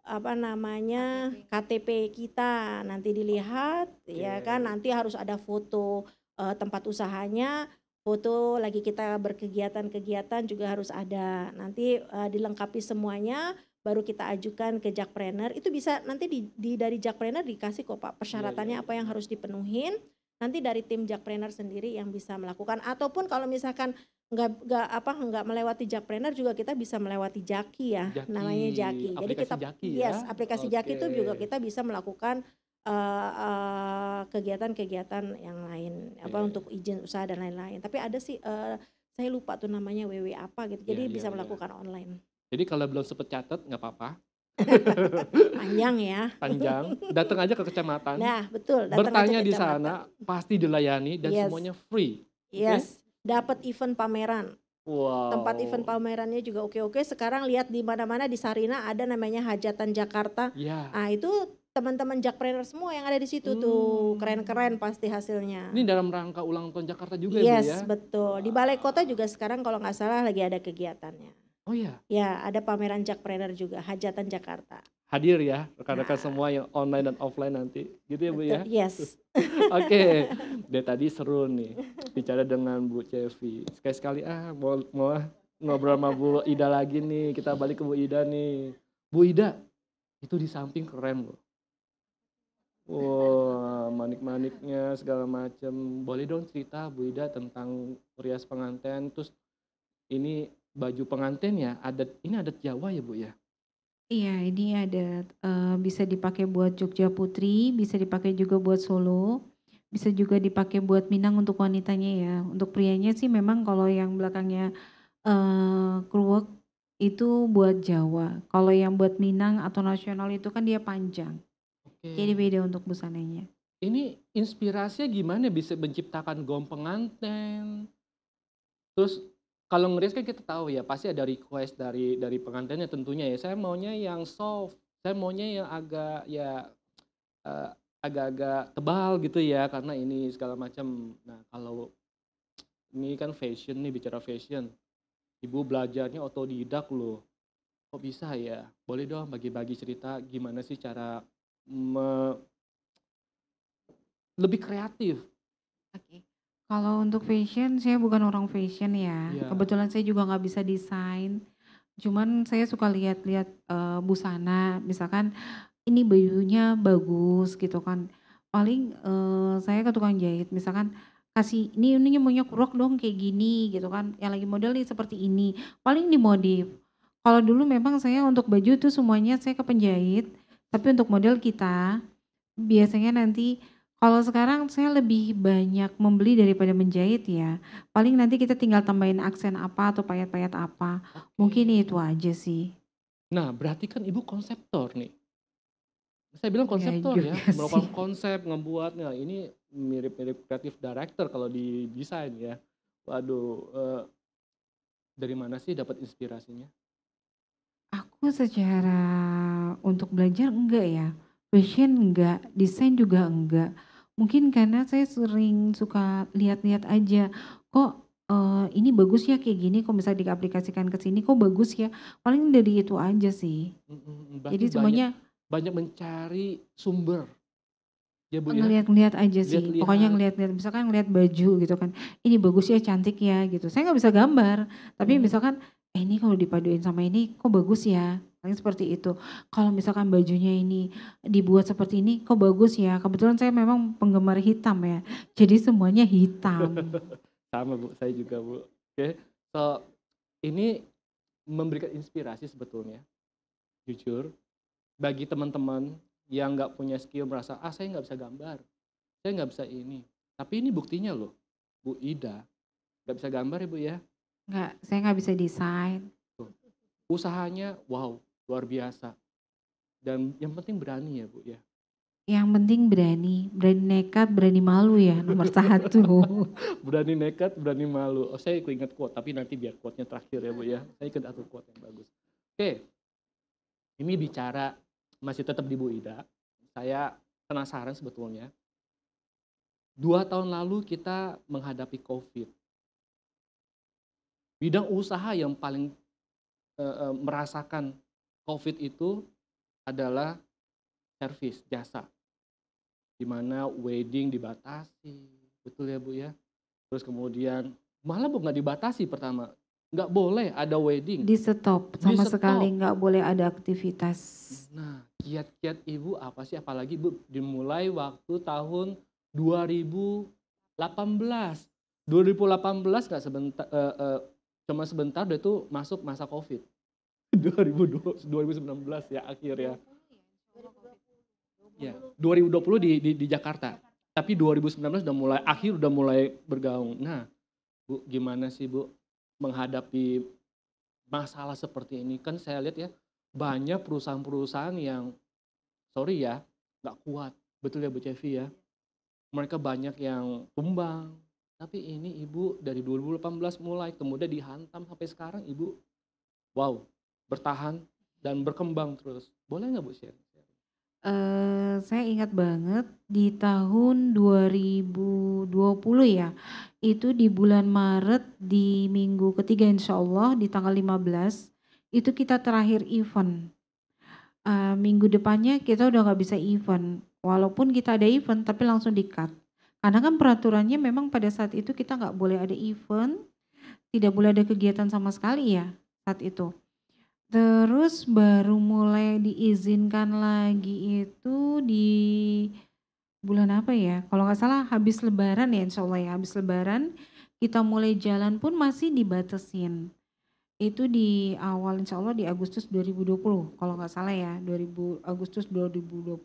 apa namanya KTP kita nanti dilihat okay. ya kan nanti harus ada foto uh, tempat usahanya foto lagi kita berkegiatan-kegiatan juga harus ada. Nanti uh, dilengkapi semuanya baru kita ajukan ke jakpreneur. Itu bisa nanti di, di dari jakpreneur dikasih kok Pak persyaratannya iya, iya. apa yang harus dipenuhin. Nanti dari tim jakpreneur sendiri yang bisa melakukan ataupun kalau misalkan nggak nggak apa nggak melewati jakpreneur juga kita bisa melewati jaki ya jaki, namanya jaki jadi kita jaki, ya? yes aplikasi okay. jaki itu juga kita bisa melakukan kegiatan-kegiatan eh, eh, kegiatan-kegiatan yang lain, apa, iya, iya. untuk izin usaha dan lain-lain. Tapi ada sih, uh, saya lupa tuh namanya WW apa gitu, jadi yeah, bisa yeah, iya. melakukan online. Jadi kalau belum sempat catet nggak apa-apa. Panjang ya. Panjang, datang aja ke kecamatan, Nah, betul, datang bertanya di kecamatan. sana, pasti dilayani dan Yes. semuanya free. Yes, dapat event pameran. Tempat event pamerannya juga oke-oke. Sekarang lihat di mana-mana di Sarina ada namanya Hajatan Jakarta. Yeah. Nah itu teman-teman Jakpreneur semua yang ada di situ hmm. tuh keren-keren pasti hasilnya. Ini dalam rangka ulang tahun Jakarta juga ya, yes, ya? Yes betul. Di Balai Kota juga sekarang kalau nggak salah lagi ada kegiatannya. Oh iya? Ya ada pameran Jakpreneur juga, Hajatan Jakarta. Hadir ya rekan-rekan nah. semua yang online dan offline nanti, gitu ya Bu ya? betul, ya? Yes. Oke, okay. deh tadi seru nih bicara dengan Bu Cevi. Sekali-sekali ah mau, mau ngobrol sama Bu Ida lagi nih, kita balik ke Bu Ida nih. Bu Ida, itu di samping keren loh. Wah, manik-maniknya segala macem. Boleh dong cerita Bu Ida tentang rias pengantin. Terus ini baju pengantin ya, adat ini adat Jawa ya Bu ya? Iya, ini ada eh, bisa dipakai buat Jogja Putri, bisa dipakai juga buat Solo, bisa juga dipakai buat Minang untuk wanitanya ya. Untuk prianya sih memang kalau yang belakangnya eh kruwek itu buat Jawa. Kalau yang buat Minang atau nasional itu kan dia panjang okay. jadi beda untuk busananya ini inspirasinya gimana bisa menciptakan gom penganten terus kalau ngeris kan kita tahu ya pasti ada request dari dari pengantinnya tentunya ya saya maunya yang soft saya maunya yang agak ya uh, agak-agak tebal gitu ya karena ini segala macam nah kalau ini kan fashion nih bicara fashion ibu belajarnya otodidak loh kok bisa ya boleh dong bagi-bagi cerita gimana sih cara me lebih kreatif. Oke. Kalau untuk fashion, saya bukan orang fashion ya. Yeah. Kebetulan saya juga nggak bisa desain. Cuman saya suka lihat-lihat uh, busana, misalkan ini bajunya bagus gitu kan. Paling uh, saya ke tukang jahit, misalkan kasih ini ini maunya kurok dong kayak gini gitu kan. Yang lagi model nih seperti ini. Paling dimodif. Kalau dulu memang saya untuk baju tuh semuanya saya ke penjahit tapi untuk model kita biasanya nanti kalau sekarang saya lebih banyak membeli daripada menjahit ya. Paling nanti kita tinggal tambahin aksen apa atau payet-payet apa. Oke. Mungkin itu aja sih. Nah, berarti kan ibu konseptor nih. Saya bilang iya konseptor ya, ya. melakukan konsep, ngebuatnya. Ini mirip-mirip kreatif director kalau di desain ya. Waduh, uh, dari mana sih dapat inspirasinya? Secara untuk belajar enggak ya, fashion enggak, desain juga enggak. Mungkin karena saya sering suka lihat-lihat aja, kok uh, ini bagus ya kayak gini, kok bisa diaplikasikan ke sini, kok bagus ya. Paling dari itu aja sih. Berarti Jadi semuanya banyak, banyak mencari sumber ya bu ya? ngeliat aja sih lihat, pokoknya ngeliat lihat misalkan ngeliat baju gitu kan ini bagus ya cantik ya gitu saya nggak bisa gambar tapi hmm. misalkan eh, ini kalau dipaduin sama ini kok bagus ya paling seperti itu kalau misalkan bajunya ini dibuat seperti ini kok bagus ya kebetulan saya memang penggemar hitam ya jadi semuanya hitam sama bu saya juga bu oke so ini memberikan inspirasi sebetulnya jujur bagi teman-teman yang nggak punya skill merasa ah saya nggak bisa gambar saya nggak bisa ini tapi ini buktinya loh bu Ida nggak bisa gambar ya ya Nggak, saya nggak bisa desain. Usahanya wow, luar biasa. Dan yang penting berani ya Bu ya. Yang penting berani, berani nekat, berani malu ya nomor satu. berani nekat, berani malu. Oh, saya ingat quote, tapi nanti biar quote-nya terakhir ya Bu ya. Saya ingat satu quote yang bagus. Oke, ini bicara masih tetap di Bu Ida. Saya penasaran sebetulnya. Dua tahun lalu kita menghadapi COVID Bidang usaha yang paling e, e, merasakan COVID itu adalah servis jasa. Di mana wedding dibatasi, betul ya Bu ya? Terus kemudian, malah Bu nggak dibatasi pertama, nggak boleh ada wedding. Di stop, sama Di stop. sekali nggak boleh ada aktivitas. Nah, kiat-kiat Ibu apa sih? Apalagi Bu dimulai waktu tahun 2018. 2018 nggak sebentar, uh, uh, Cuma sebentar udah tuh masuk masa COVID. 2019 ya akhir ya. Ya, 2020 di, di, di Jakarta. Tapi 2019 udah mulai akhir udah mulai bergaung. Nah, Bu, gimana sih Bu menghadapi masalah seperti ini? Kan saya lihat ya banyak perusahaan-perusahaan yang sorry ya, nggak kuat. Betul ya Bu Cevi ya? Mereka banyak yang tumbang, tapi ini ibu dari 2018 mulai, kemudian dihantam sampai sekarang ibu, wow, bertahan dan berkembang terus. Boleh nggak bu share? Uh, saya ingat banget di tahun 2020 ya itu di bulan Maret di minggu ketiga insya Allah di tanggal 15 itu kita terakhir event uh, minggu depannya kita udah nggak bisa event walaupun kita ada event tapi langsung di cut karena kan peraturannya memang pada saat itu kita nggak boleh ada event, tidak boleh ada kegiatan sama sekali ya saat itu. Terus baru mulai diizinkan lagi itu di bulan apa ya? Kalau nggak salah habis lebaran ya insya Allah ya, habis lebaran kita mulai jalan pun masih dibatasin. Itu di awal insya Allah di Agustus 2020, kalau nggak salah ya, 2000, Agustus 2020.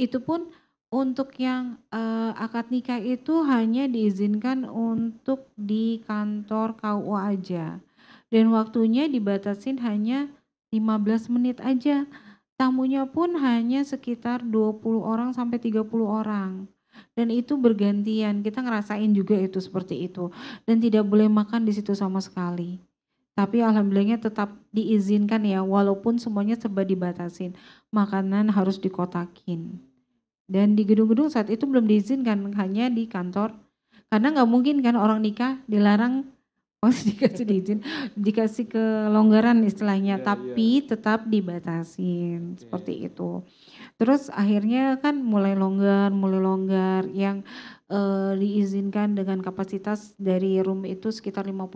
Itu pun untuk yang eh, akad nikah itu hanya diizinkan untuk di kantor KUA aja dan waktunya dibatasin hanya 15 menit aja. Tamunya pun hanya sekitar 20 orang sampai 30 orang. Dan itu bergantian, kita ngerasain juga itu seperti itu. Dan tidak boleh makan di situ sama sekali. Tapi alhamdulillahnya tetap diizinkan ya, walaupun semuanya serba dibatasin. Makanan harus dikotakin. Dan di gedung-gedung saat itu belum diizinkan, hanya di kantor. Karena nggak mungkin kan orang nikah dilarang Oh dikasih diizinkan dikasih kelonggaran istilahnya, yeah, tapi yeah. tetap dibatasin yeah. seperti itu. Terus akhirnya kan mulai longgar, mulai longgar yang uh, diizinkan dengan kapasitas dari room itu sekitar 50%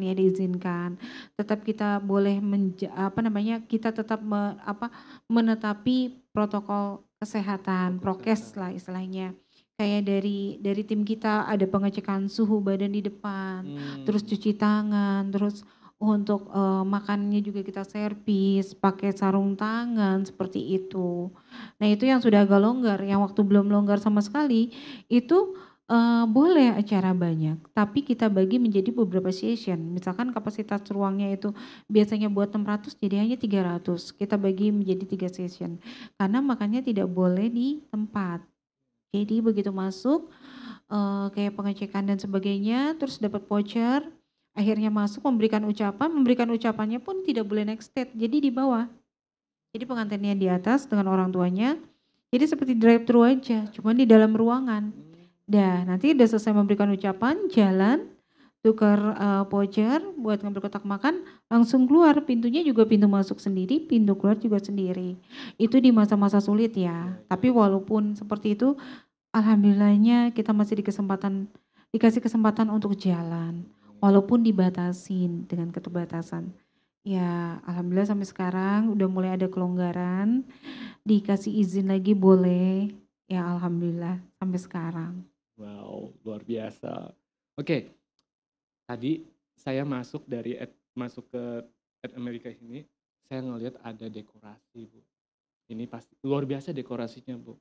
ya diizinkan. Tetap kita boleh menja, apa namanya? kita tetap me, apa menetapi protokol kesehatan, prokes lah istilahnya. Kayak dari dari tim kita ada pengecekan suhu badan di depan, hmm. terus cuci tangan, terus untuk uh, makannya juga kita servis pakai sarung tangan seperti itu. Nah itu yang sudah agak longgar, yang waktu belum longgar sama sekali itu Uh, boleh acara banyak, tapi kita bagi menjadi beberapa session. Misalkan kapasitas ruangnya itu biasanya buat 600 jadi hanya 300, kita bagi menjadi tiga session. Karena makannya tidak boleh di tempat. Jadi begitu masuk, uh, kayak pengecekan dan sebagainya, terus dapat voucher, akhirnya masuk memberikan ucapan, memberikan ucapannya pun tidak boleh next step, jadi di bawah. Jadi pengantinnya di atas dengan orang tuanya, jadi seperti drive-thru aja, cuman di dalam ruangan. Dah, nanti udah selesai memberikan ucapan, jalan, tukar uh, voucher buat ngambil kotak makan, langsung keluar. Pintunya juga pintu masuk sendiri, pintu keluar juga sendiri. Itu di masa-masa sulit ya. Tapi walaupun seperti itu, alhamdulillahnya kita masih di kesempatan dikasih kesempatan untuk jalan walaupun dibatasin dengan keterbatasan. Ya, alhamdulillah sampai sekarang udah mulai ada kelonggaran, dikasih izin lagi boleh. Ya, alhamdulillah sampai sekarang. Wow, luar biasa. Oke, okay. tadi saya masuk dari at, masuk ke at America ini, saya ngelihat ada dekorasi bu. Ini pasti luar biasa dekorasinya bu.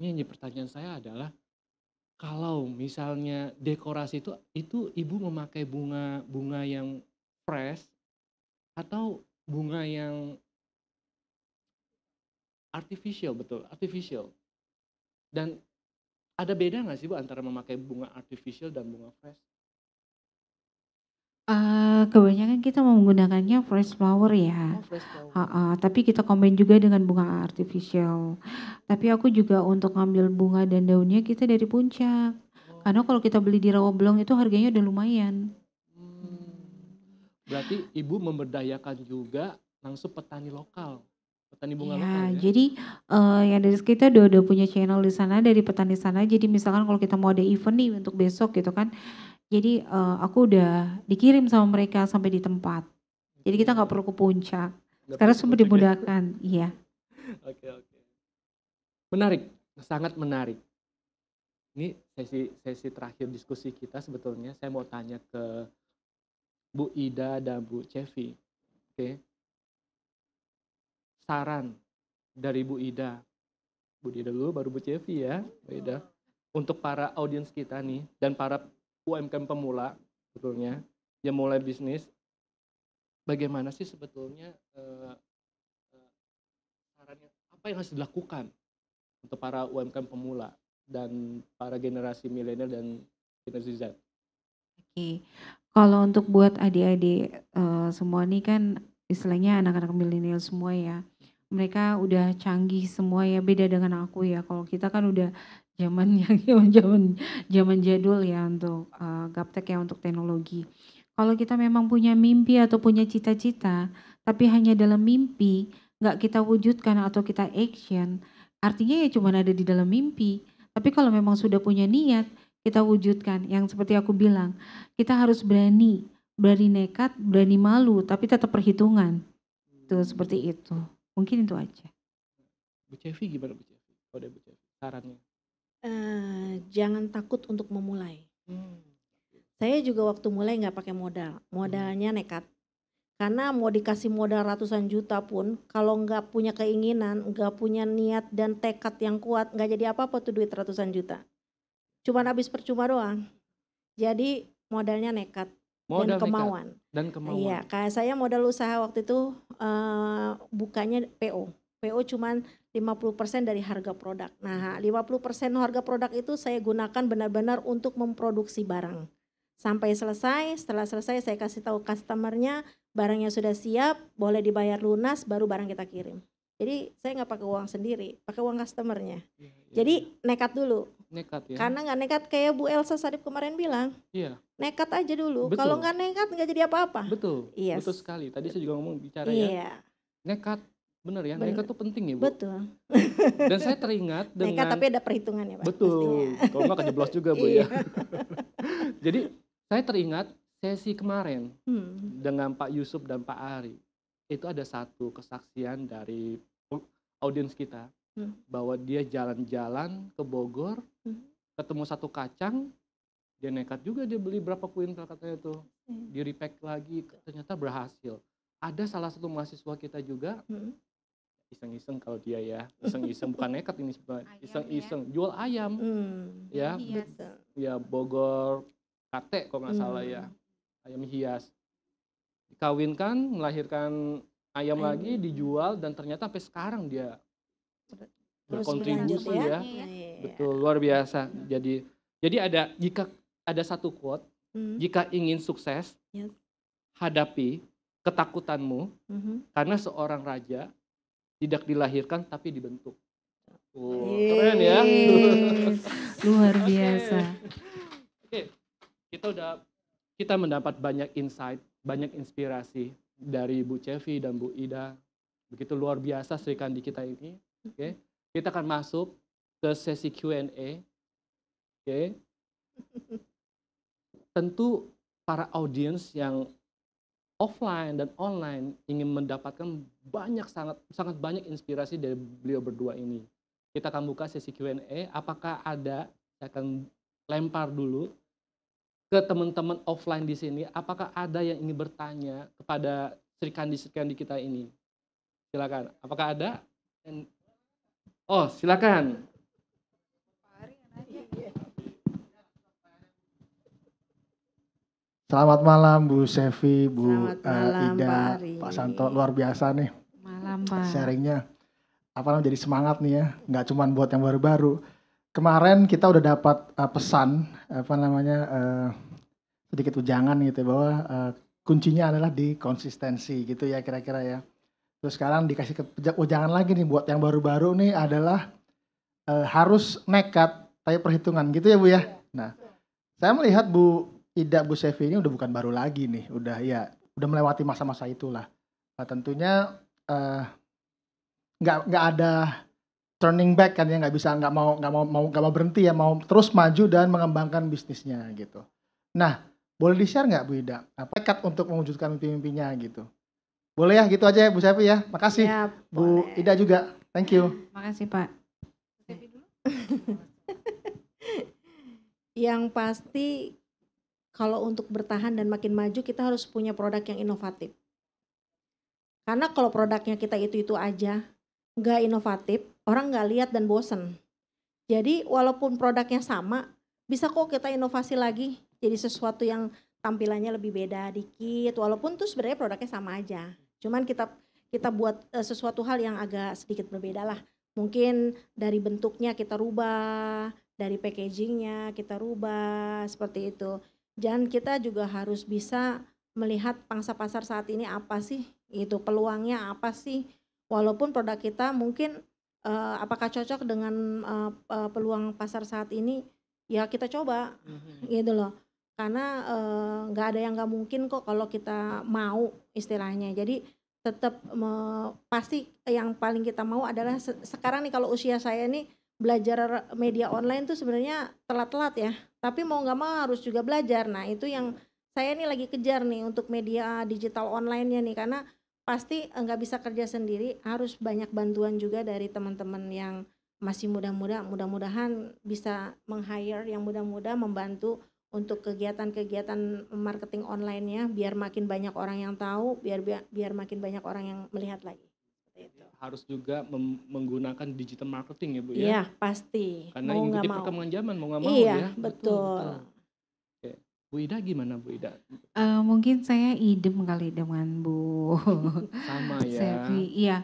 Ini hanya pertanyaan saya adalah kalau misalnya dekorasi itu itu ibu memakai bunga bunga yang fresh atau bunga yang artificial betul artificial dan ada beda nggak sih Bu antara memakai bunga artificial dan bunga fresh? Uh, kebanyakan kita menggunakannya fresh flower ya. Oh, fresh flower. Uh, uh, tapi kita combine juga dengan bunga artificial. Tapi aku juga untuk ngambil bunga dan daunnya kita dari puncak. Oh. Karena kalau kita beli di rawa belong itu harganya udah lumayan. Hmm. Berarti ibu memberdayakan juga langsung petani lokal petani bunga ya, lokal ya. Jadi uh, yang dari kita udah udah punya channel di sana dari petani sana. Jadi misalkan kalau kita mau ada event nih untuk besok gitu kan. Jadi uh, aku udah dikirim sama mereka sampai di tempat. Jadi kita nggak perlu ke puncak. Gak Sekarang semua ya? dimudahkan, iya. Oke, oke. Menarik, sangat menarik. Ini sesi sesi terakhir diskusi kita sebetulnya saya mau tanya ke Bu Ida dan Bu Cevi. Oke saran dari Bu Ida. Bu Ida dulu baru Bu Cevi ya, Bu Ida. Oh. Untuk para audiens kita nih dan para UMKM pemula sebetulnya yang mulai bisnis bagaimana sih sebetulnya uh, uh, apa yang harus dilakukan untuk para UMKM pemula dan para generasi milenial dan generasi Z. Oke, kalau untuk buat adik-adik uh, semua nih kan istilahnya anak-anak milenial semua ya mereka udah canggih semua ya beda dengan aku ya kalau kita kan udah zaman yang zaman zaman jadul ya untuk uh, eh, gaptek ya untuk teknologi kalau kita memang punya mimpi atau punya cita-cita tapi hanya dalam mimpi nggak kita wujudkan atau kita action artinya ya cuma ada di dalam mimpi tapi kalau memang sudah punya niat kita wujudkan yang seperti aku bilang kita harus berani berani nekat berani malu tapi tetap perhitungan tuh seperti itu Mungkin itu aja. Bu Cevi gimana Bu Cevi? Kode Bu Cevi, sarannya? Uh, jangan takut untuk memulai. Hmm. Saya juga waktu mulai nggak pakai modal, modalnya hmm. nekat. Karena mau dikasih modal ratusan juta pun, kalau nggak punya keinginan, nggak punya niat dan tekad yang kuat, nggak jadi apa-apa tuh duit ratusan juta. cuma habis percuma doang. Jadi modalnya nekat. Modal dan kemauan. Nekat. Dan iya, kemauan. Iya, kayak saya modal usaha waktu itu uh, eh, bukannya PO. PO cuman 50% dari harga produk. Nah, 50% harga produk itu saya gunakan benar-benar untuk memproduksi barang. Sampai selesai, setelah selesai saya kasih tahu customernya barangnya sudah siap, boleh dibayar lunas, baru barang kita kirim. Jadi saya nggak pakai uang sendiri, pakai uang customernya. Ya, ya. Jadi iya. nekat dulu nekat ya karena nggak nekat kayak Bu Elsa Sarip kemarin bilang iya nekat aja dulu kalau nggak nekat nggak jadi apa-apa betul yes. Iya. betul sekali tadi saya juga ngomong bicara ya. iya. ya nekat bener ya nekat tuh penting ya Bu betul dan saya teringat dengan nekat tapi ada perhitungan ya Pak betul kalau nggak kejeblos juga Bu ya iya. jadi saya teringat sesi kemarin hmm. dengan Pak Yusuf dan Pak Ari itu ada satu kesaksian dari audiens kita hmm. bahwa dia jalan-jalan ke Bogor hmm. ketemu satu kacang dia nekat juga dia beli berapa kuintal katanya tuh hmm. di repack lagi ternyata berhasil ada salah satu mahasiswa kita juga hmm. iseng-iseng kalau dia ya iseng-iseng bukan nekat ini sebenarnya ya. iseng-iseng ya? jual ayam hmm. ya hias. ya Bogor kate kok nggak hmm. salah ya ayam hias dikawinkan melahirkan ayam, ayam lagi dijual dan ternyata sampai sekarang dia berkontribusi ya. ya. Iya. Betul, luar biasa. Jadi jadi ada jika ada satu quote, hmm. jika ingin sukses, yes. hadapi ketakutanmu hmm. karena seorang raja tidak dilahirkan tapi dibentuk. Wow, keren ya. luar biasa. Oke. Okay. Kita udah kita mendapat banyak insight, banyak inspirasi dari Bu Cevi dan Bu Ida. Begitu luar biasa Sri Kandi kita ini. Oke. Okay. Kita akan masuk ke sesi Q&A. Oke. Okay. Tentu para audiens yang offline dan online ingin mendapatkan banyak sangat sangat banyak inspirasi dari beliau berdua ini. Kita akan buka sesi Q&A. Apakah ada? Saya akan lempar dulu ke teman-teman offline di sini. Apakah ada yang ingin bertanya kepada Sri Kandi Sri Kandi kita ini? Silakan. Apakah ada? Oh, silakan. Selamat malam Bu Sevi, Bu eh, malam, uh, Ida, Pak, Pak Santo. Luar biasa nih. Malam Pak. Sharingnya apa namanya jadi semangat nih ya. Nggak cuma buat yang baru-baru. Kemarin kita udah dapat uh, pesan apa namanya uh, sedikit ujangan gitu ya, bahwa uh, kuncinya adalah di konsistensi gitu ya kira-kira ya. Terus sekarang dikasih ke ujangan oh, lagi nih buat yang baru-baru nih adalah e, harus nekat tapi perhitungan gitu ya Bu ya. Iya. Nah, saya melihat Bu Ida Bu Sevi ini udah bukan baru lagi nih, udah ya udah melewati masa-masa itulah. Nah, tentunya eh, nggak uh, nggak ada turning back kan ya nggak bisa nggak mau nggak mau mau nggak mau berhenti ya mau terus maju dan mengembangkan bisnisnya gitu. Nah, boleh di share nggak Bu Ida? Apa tekad untuk mewujudkan mimpi-mimpinya gitu? Boleh ya, gitu aja ya Bu Sefi ya. Makasih. Ya, Bu Ida juga. Thank you. Makasih Pak. yang pasti kalau untuk bertahan dan makin maju kita harus punya produk yang inovatif. Karena kalau produknya kita itu-itu aja, nggak inovatif, orang nggak lihat dan bosen. Jadi walaupun produknya sama, bisa kok kita inovasi lagi jadi sesuatu yang tampilannya lebih beda dikit, walaupun tuh sebenarnya produknya sama aja. Cuman kita kita buat uh, sesuatu hal yang agak sedikit berbeda lah. Mungkin dari bentuknya kita rubah, dari packagingnya kita rubah seperti itu. Dan kita juga harus bisa melihat pangsa pasar saat ini apa sih, itu peluangnya apa sih. Walaupun produk kita mungkin uh, apakah cocok dengan uh, uh, peluang pasar saat ini, ya kita coba mm-hmm. gitu loh. Karena, nggak nggak ada yang nggak mungkin kok kalau kita mau istilahnya. Jadi tetap me pasti yang paling kita mau adalah se sekarang nih kalau usia saya nih belajar media online tuh sebenarnya telat-telat ya, tapi mau nggak mau harus juga belajar. Nah itu yang saya nih lagi kejar nih untuk media digital onlinenya nih karena pasti e, nggak bisa kerja sendiri, harus banyak bantuan juga dari teman-teman yang masih muda-muda, mudah-mudahan bisa meng-hire yang muda-muda membantu untuk kegiatan-kegiatan marketing online-nya biar makin banyak orang yang tahu, biar biar makin banyak orang yang melihat lagi. itu. Iya, harus juga menggunakan digital marketing ya, Bu ya. Iya, pasti. Karena mau ikuti perkembangan zaman, mau nggak mau iya, ya. Iya, betul. betul. Bu Ida gimana Bu Ida? Uh, mungkin saya idem kali dengan Bu. Sama ya. Iya.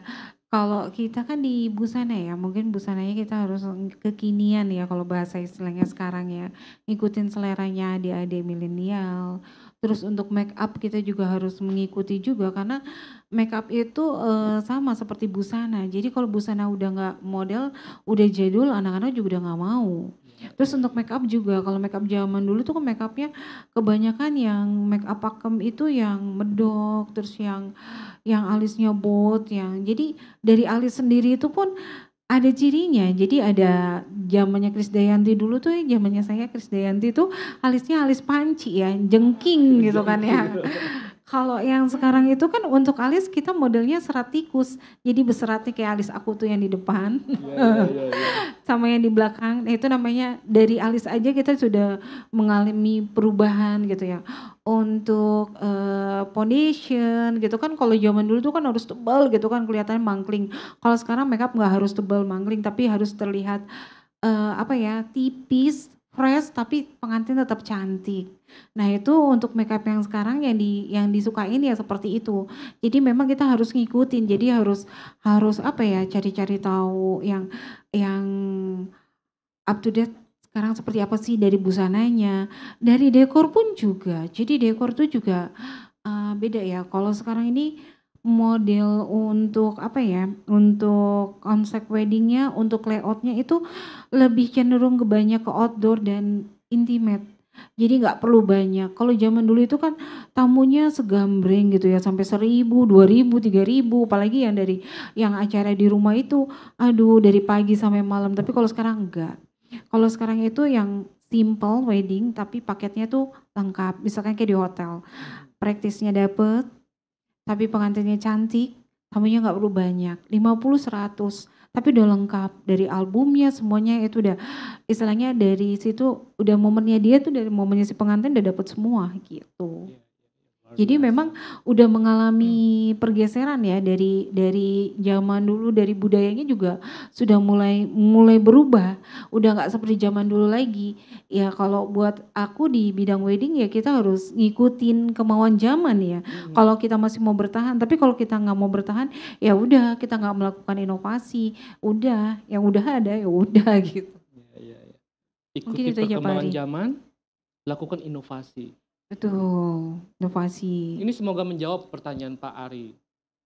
Kalau kita kan di busana ya, mungkin busananya kita harus kekinian ya kalau bahasa istilahnya sekarang ya. Ngikutin seleranya adik-adik milenial. Terus untuk make up kita juga harus mengikuti juga karena make up itu e, sama seperti busana. Jadi kalau busana udah nggak model, udah jadul, anak-anak juga udah nggak mau. Terus untuk make up juga, kalau make up zaman dulu tuh kan make upnya kebanyakan yang make up pakem itu yang medok, terus yang yang alisnya bot, yang jadi dari alis sendiri itu pun ada cirinya. Jadi ada zamannya Krisdayanti dulu tuh zamannya saya Krisdayanti tuh alisnya alis panci ya, jengking gitu kan ya. Kalau yang sekarang itu kan untuk alis kita modelnya serat tikus. Jadi beseratnya kayak alis aku tuh yang di depan. Yeah, yeah, yeah, yeah. Sama yang di belakang. Nah, itu namanya dari alis aja kita sudah mengalami perubahan gitu ya. Untuk uh, foundation gitu kan kalau zaman dulu tuh kan harus tebal gitu kan kelihatan mangkling. Kalau sekarang makeup nggak harus tebal mangkling tapi harus terlihat uh, apa ya tipis, fresh tapi pengantin tetap cantik Nah, itu untuk makeup yang sekarang yang di yang disukain ya seperti itu. Jadi memang kita harus ngikutin. Jadi harus harus apa ya cari-cari tahu yang yang up to date sekarang seperti apa sih dari busananya, dari dekor pun juga. Jadi dekor tuh juga uh, beda ya. Kalau sekarang ini model untuk apa ya untuk konsep weddingnya untuk layoutnya itu lebih cenderung ke banyak ke outdoor dan intimate jadi nggak perlu banyak. Kalau zaman dulu itu kan tamunya segambreng gitu ya sampai seribu, dua ribu, tiga ribu, apalagi yang dari yang acara di rumah itu, aduh dari pagi sampai malam. Tapi kalau sekarang enggak. Kalau sekarang itu yang simple wedding tapi paketnya tuh lengkap. Misalkan kayak di hotel, praktisnya dapet, tapi pengantinnya cantik, tamunya nggak perlu banyak, 50 seratus tapi udah lengkap dari albumnya semuanya itu udah istilahnya dari situ udah momennya dia tuh dari momennya si pengantin udah dapet semua gitu jadi memang udah mengalami pergeseran ya dari dari zaman dulu dari budayanya juga sudah mulai mulai berubah. Udah nggak seperti zaman dulu lagi. Ya kalau buat aku di bidang wedding ya kita harus ngikutin kemauan zaman ya. Hmm. Kalau kita masih mau bertahan, tapi kalau kita nggak mau bertahan ya udah kita nggak melakukan inovasi. Udah yang udah ada ya udah gitu. Ya, ya, ya. Ikuti perkembangan zaman, lakukan inovasi Betul, inovasi. Ini semoga menjawab pertanyaan Pak Ari.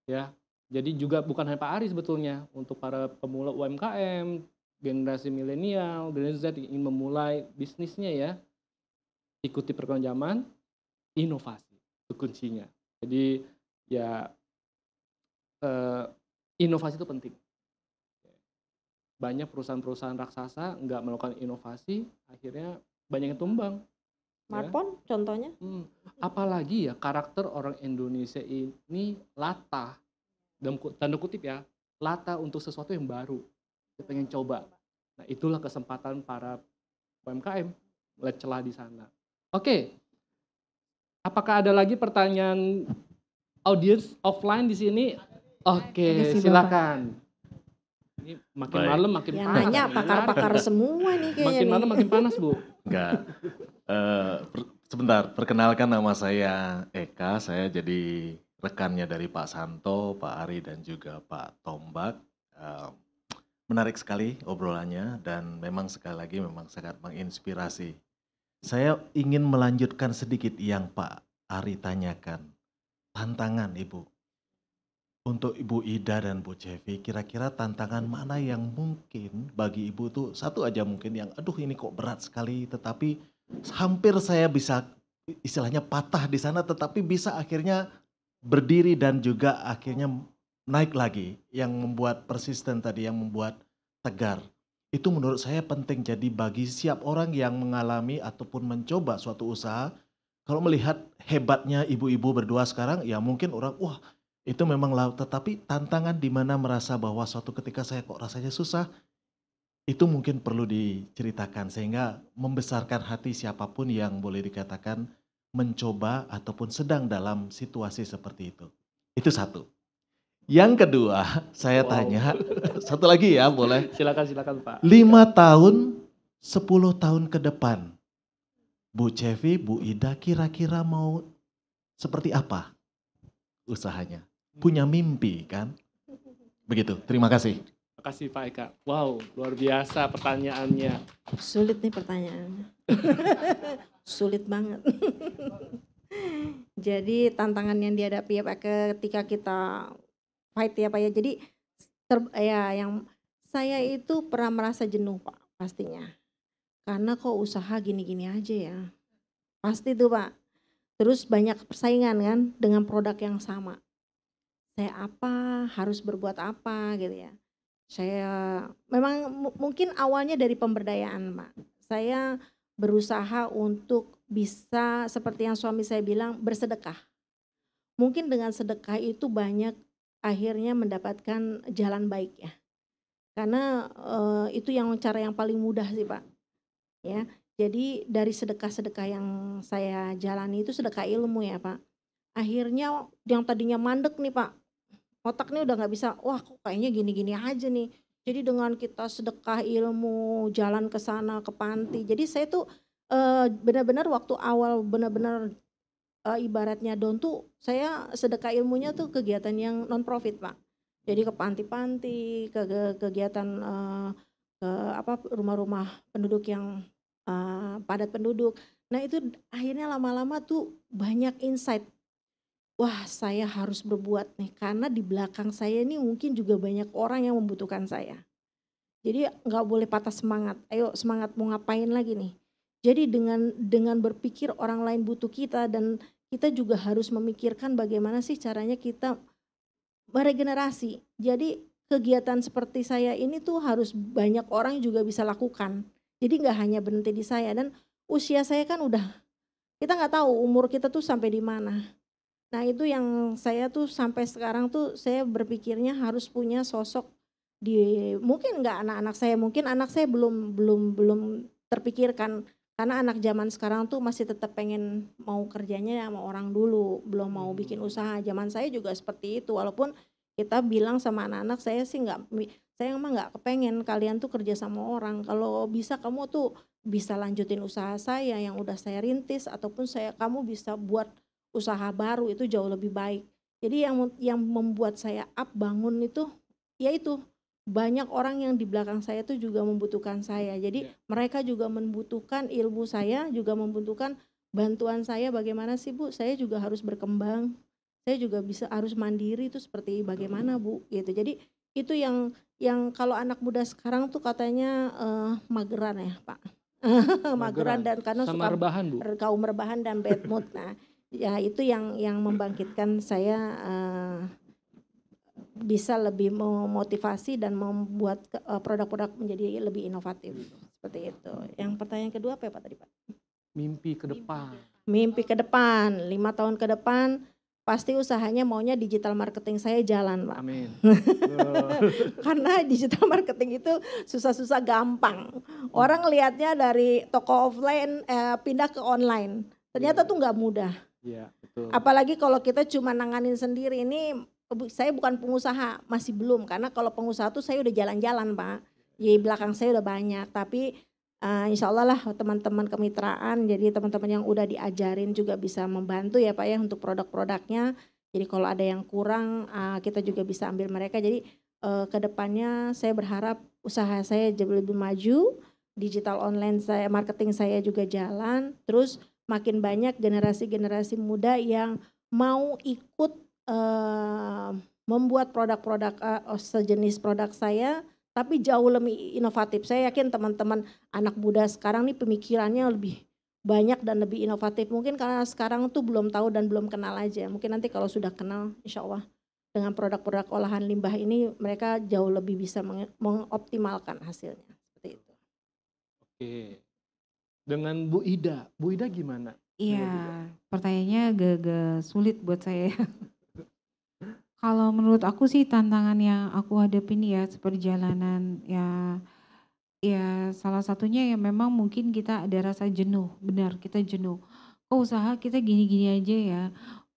Ya. Jadi juga bukan hanya Pak Ari sebetulnya untuk para pemula UMKM, generasi milenial, generasi Z ingin memulai bisnisnya ya. Ikuti perkembangan zaman, inovasi itu kuncinya. Jadi ya eh, inovasi itu penting. Banyak perusahaan-perusahaan raksasa nggak melakukan inovasi, akhirnya banyak yang tumbang Ya. Smartphone ya. contohnya? Hmm. Apalagi ya karakter orang Indonesia ini latah dalam tanda kutip ya lata untuk sesuatu yang baru. kita pengen coba. Nah itulah kesempatan para UMKM melihat celah di sana. Oke, okay. apakah ada lagi pertanyaan audience offline di sini? Oke, okay, silakan. Ini makin Baik. malam makin ya, panas. Nanya pakar-pakar semua nih kayaknya. Makin malam makin panas bu. Enggak. Eh, per- sebentar, perkenalkan nama saya Eka. Saya jadi rekannya dari Pak Santo, Pak Ari, dan juga Pak Tombak. Uh, menarik sekali obrolannya dan memang sekali lagi memang sangat menginspirasi. Saya ingin melanjutkan sedikit yang Pak Ari tanyakan. Tantangan Ibu. Untuk Ibu Ida dan Bu Cevi, kira-kira tantangan mana yang mungkin bagi Ibu tuh satu aja mungkin yang aduh ini kok berat sekali tetapi hampir saya bisa istilahnya patah di sana tetapi bisa akhirnya berdiri dan juga akhirnya naik lagi yang membuat persisten tadi yang membuat tegar itu menurut saya penting jadi bagi siap orang yang mengalami ataupun mencoba suatu usaha kalau melihat hebatnya ibu-ibu berdua sekarang ya mungkin orang wah itu memang laut tetapi tantangan di mana merasa bahwa suatu ketika saya kok rasanya susah itu mungkin perlu diceritakan sehingga membesarkan hati siapapun yang boleh dikatakan mencoba ataupun sedang dalam situasi seperti itu. Itu satu. Yang kedua, saya wow. tanya satu lagi ya, boleh? Silakan silakan Pak. Lima tahun, sepuluh tahun ke depan, Bu Cevi, Bu Ida kira-kira mau seperti apa usahanya? Punya mimpi kan? Begitu. Terima kasih kasih Pak Eka. Wow, luar biasa pertanyaannya. Sulit nih pertanyaannya. Sulit banget. Jadi tantangan yang dihadapi ya Pak ketika kita fight ya Pak ya. Jadi ter, ya yang saya itu pernah merasa jenuh Pak pastinya. Karena kok usaha gini-gini aja ya. Pasti tuh Pak. Terus banyak persaingan kan dengan produk yang sama saya apa, harus berbuat apa gitu ya. Saya memang mungkin awalnya dari pemberdayaan, Pak. Saya berusaha untuk bisa seperti yang suami saya bilang bersedekah. Mungkin dengan sedekah itu banyak akhirnya mendapatkan jalan baik ya. Karena e, itu yang cara yang paling mudah sih, Pak. Ya. Jadi dari sedekah-sedekah yang saya jalani itu sedekah ilmu ya, Pak. Akhirnya yang tadinya mandek nih, Pak, otak ini udah nggak bisa wah kok kayaknya gini-gini aja nih jadi dengan kita sedekah ilmu jalan ke sana ke panti jadi saya tuh uh, benar-benar waktu awal benar-benar uh, ibaratnya don tuh saya sedekah ilmunya tuh kegiatan yang non profit pak jadi ke panti-panti ke, ke kegiatan uh, ke apa rumah-rumah penduduk yang uh, padat penduduk nah itu akhirnya lama-lama tuh banyak insight wah saya harus berbuat nih karena di belakang saya ini mungkin juga banyak orang yang membutuhkan saya. Jadi nggak boleh patah semangat. Ayo semangat mau ngapain lagi nih? Jadi dengan dengan berpikir orang lain butuh kita dan kita juga harus memikirkan bagaimana sih caranya kita meregenerasi. Jadi kegiatan seperti saya ini tuh harus banyak orang juga bisa lakukan. Jadi nggak hanya berhenti di saya dan usia saya kan udah kita nggak tahu umur kita tuh sampai di mana Nah itu yang saya tuh sampai sekarang tuh saya berpikirnya harus punya sosok di mungkin nggak anak-anak saya mungkin anak saya belum belum belum terpikirkan karena anak zaman sekarang tuh masih tetap pengen mau kerjanya sama orang dulu belum mau hmm. bikin usaha zaman saya juga seperti itu walaupun kita bilang sama anak-anak saya sih nggak saya emang nggak kepengen kalian tuh kerja sama orang kalau bisa kamu tuh bisa lanjutin usaha saya yang udah saya rintis ataupun saya kamu bisa buat usaha baru itu jauh lebih baik. Jadi yang yang membuat saya up bangun itu yaitu banyak orang yang di belakang saya itu juga membutuhkan saya. Jadi yeah. mereka juga membutuhkan ilmu saya, juga membutuhkan bantuan saya bagaimana sih Bu? Saya juga harus berkembang. Saya juga bisa harus mandiri itu seperti bagaimana Bu gitu. Jadi itu yang yang kalau anak muda sekarang tuh katanya uh, mageran ya, Pak. mageran, dan karena Sama suka rebahan, Bu. kaum rebahan dan bad mood. Nah, ya itu yang yang membangkitkan saya uh, bisa lebih memotivasi dan membuat eh, produk-produk uh, menjadi lebih inovatif seperti itu. Yang pertanyaan kedua apa ya Pak tadi Pak? Mimpi ke depan. Mimpi ke depan, lima tahun ke depan pasti usahanya maunya digital marketing saya jalan Pak. Amin. Karena digital marketing itu susah-susah gampang. Orang lihatnya dari toko offline eh, pindah ke online. Ternyata yeah. tuh nggak mudah Iya, betul. Apalagi kalau kita cuma nanganin sendiri ini saya bukan pengusaha, masih belum karena kalau pengusaha tuh saya udah jalan-jalan, Pak. Di belakang saya udah banyak, tapi uh, insya Allah lah teman-teman kemitraan, jadi teman-teman yang udah diajarin juga bisa membantu ya Pak ya untuk produk-produknya. Jadi kalau ada yang kurang, uh, kita juga bisa ambil mereka. Jadi uh, eh, kedepannya saya berharap usaha saya jadi lebih maju, digital online saya, marketing saya juga jalan, terus makin banyak generasi-generasi muda yang mau ikut uh, membuat produk-produk uh, sejenis produk saya tapi jauh lebih inovatif. Saya yakin teman-teman anak muda sekarang nih pemikirannya lebih banyak dan lebih inovatif. Mungkin karena sekarang tuh belum tahu dan belum kenal aja. Mungkin nanti kalau sudah kenal, insya Allah dengan produk-produk olahan limbah ini mereka jauh lebih bisa mengoptimalkan hasilnya. Seperti itu. Oke dengan Bu Ida. Bu Ida gimana? Iya, pertanyaannya agak-agak sulit buat saya. Kalau menurut aku sih tantangan yang aku hadapi hadapin ya seperjalanan ya ya salah satunya ya memang mungkin kita ada rasa jenuh, benar kita jenuh. Kok usaha kita gini-gini aja ya,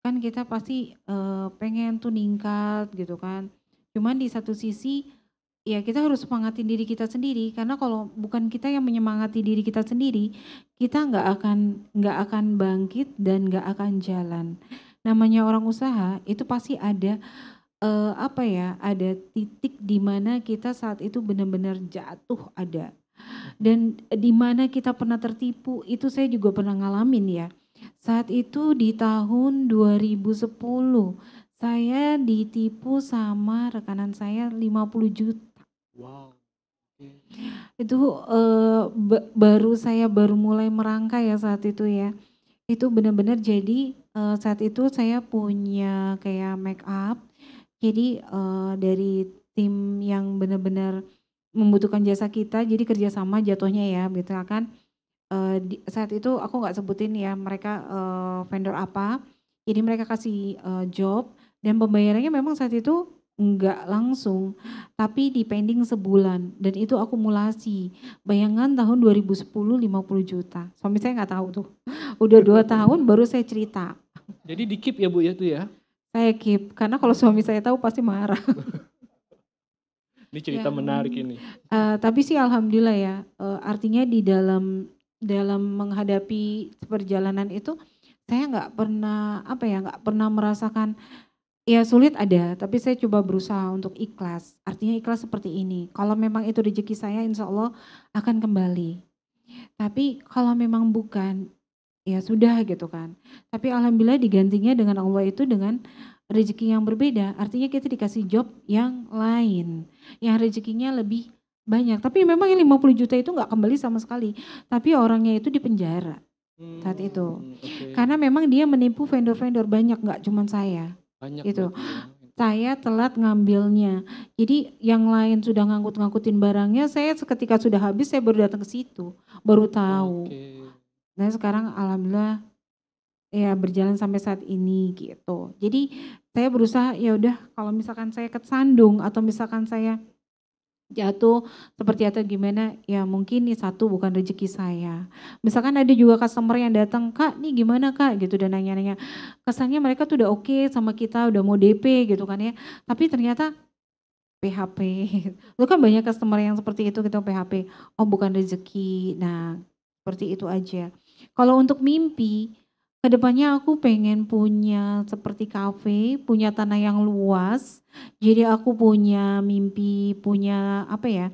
kan kita pasti uh, pengen tuh ningkat gitu kan. Cuman di satu sisi ya kita harus semangatin diri kita sendiri karena kalau bukan kita yang menyemangati diri kita sendiri kita nggak akan nggak akan bangkit dan nggak akan jalan namanya orang usaha itu pasti ada uh, apa ya ada titik di mana kita saat itu benar-benar jatuh ada dan di mana kita pernah tertipu itu saya juga pernah ngalamin ya saat itu di tahun 2010 saya ditipu sama rekanan saya 50 juta Wow. Itu uh, baru saya baru mulai merangkai ya saat itu ya. Itu benar-benar jadi uh, saat itu saya punya kayak make up. Jadi uh, dari tim yang benar-benar membutuhkan jasa kita, jadi kerjasama jatuhnya ya, gitu kan. Uh, saat itu aku nggak sebutin ya mereka uh, vendor apa, jadi mereka kasih uh, job dan pembayarannya memang saat itu enggak langsung, tapi di pending sebulan dan itu akumulasi. Bayangan tahun 2010 50 juta. Suami saya nggak tahu tuh. Udah dua tahun baru saya cerita. Jadi dikip ya Bu ya tuh ya? Saya keep karena kalau suami saya tahu pasti marah. ini cerita ya, menarik ini. Uh, tapi sih alhamdulillah ya. Uh, artinya di dalam dalam menghadapi perjalanan itu saya nggak pernah apa ya nggak pernah merasakan Ya sulit ada, tapi saya coba berusaha untuk ikhlas. Artinya ikhlas seperti ini. Kalau memang itu rezeki saya, insya Allah akan kembali. Tapi kalau memang bukan, ya sudah gitu kan. Tapi alhamdulillah digantinya dengan Allah itu dengan rezeki yang berbeda. Artinya kita dikasih job yang lain, yang rezekinya lebih banyak. Tapi memang yang 50 juta itu nggak kembali sama sekali. Tapi orangnya itu di penjara saat itu. Hmm, okay. Karena memang dia menipu vendor-vendor banyak, nggak cuma saya. Banyak gitu. Saya telat ngambilnya. Jadi yang lain sudah ngangkut-ngangkutin barangnya, saya seketika sudah habis saya baru datang ke situ, baru tahu. Okay. Nah sekarang alhamdulillah ya berjalan sampai saat ini gitu. Jadi saya berusaha ya udah kalau misalkan saya kesandung atau misalkan saya jatuh seperti atau gimana ya mungkin nih satu bukan rezeki saya misalkan ada juga customer yang datang kak nih gimana kak gitu dan nanya-nanya kesannya mereka tuh udah oke okay sama kita udah mau DP gitu kan ya tapi ternyata PHP lu kan banyak customer yang seperti itu gitu PHP oh bukan rezeki nah seperti itu aja kalau untuk mimpi kedepannya aku pengen punya seperti cafe punya tanah yang luas. Jadi aku punya mimpi, punya apa ya?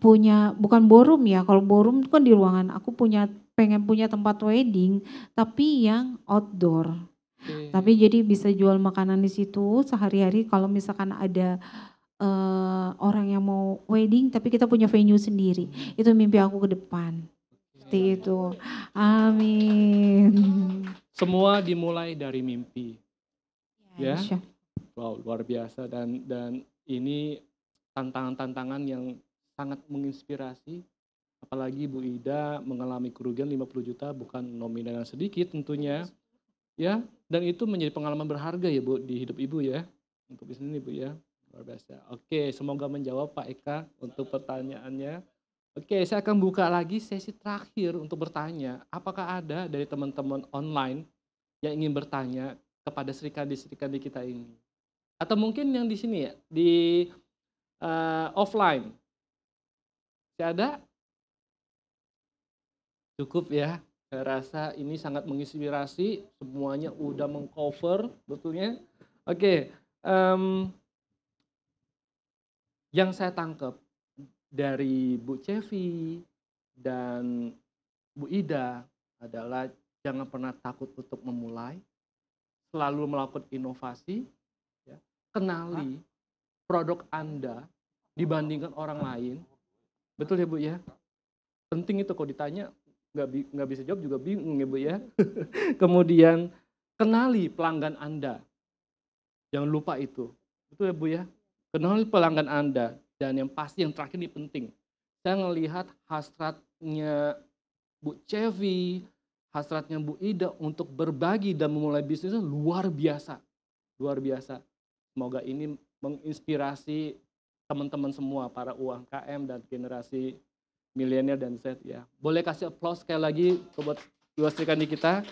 Punya bukan borum ya. Kalau borum kan di ruangan. Aku punya pengen punya tempat wedding, tapi yang outdoor. Okay. Tapi jadi bisa jual makanan di situ sehari-hari. Kalau misalkan ada uh, orang yang mau wedding, tapi kita punya venue sendiri. Itu mimpi aku ke depan seperti itu. Amin. Semua dimulai dari mimpi. Ya. ya? Wow, luar biasa dan dan ini tantangan-tantangan yang sangat menginspirasi apalagi Bu Ida mengalami kerugian 50 juta bukan nominal yang sedikit tentunya ya dan itu menjadi pengalaman berharga ya Bu di hidup Ibu ya untuk bisnis ini Bu ya luar biasa oke semoga menjawab Pak Eka untuk pertanyaannya Oke, saya akan buka lagi sesi terakhir untuk bertanya. Apakah ada dari teman-teman online yang ingin bertanya kepada serikandi-serikandi kita ini? Atau mungkin yang di sini ya, di uh, offline. Tidak ada? Cukup ya. Saya rasa ini sangat menginspirasi. Semuanya udah mengcover, betulnya. Oke, um, yang saya tangkap dari Bu Cevi dan Bu Ida adalah jangan pernah takut untuk memulai, selalu melakukan inovasi, ya. kenali produk Anda dibandingkan orang lain. Betul ya Bu ya? Penting itu kalau ditanya nggak nggak bisa jawab juga bingung ya Bu ya. Kemudian kenali pelanggan Anda. Jangan lupa itu. Betul ya Bu ya? Kenali pelanggan Anda dan yang pasti yang terakhir ini penting. Saya melihat hasratnya Bu Cevi, hasratnya Bu Ida untuk berbagi dan memulai bisnisnya luar biasa. Luar biasa. Semoga ini menginspirasi teman-teman semua, para UMKM dan generasi milenial dan Z ya. Boleh kasih aplaus sekali lagi buat dua di kita.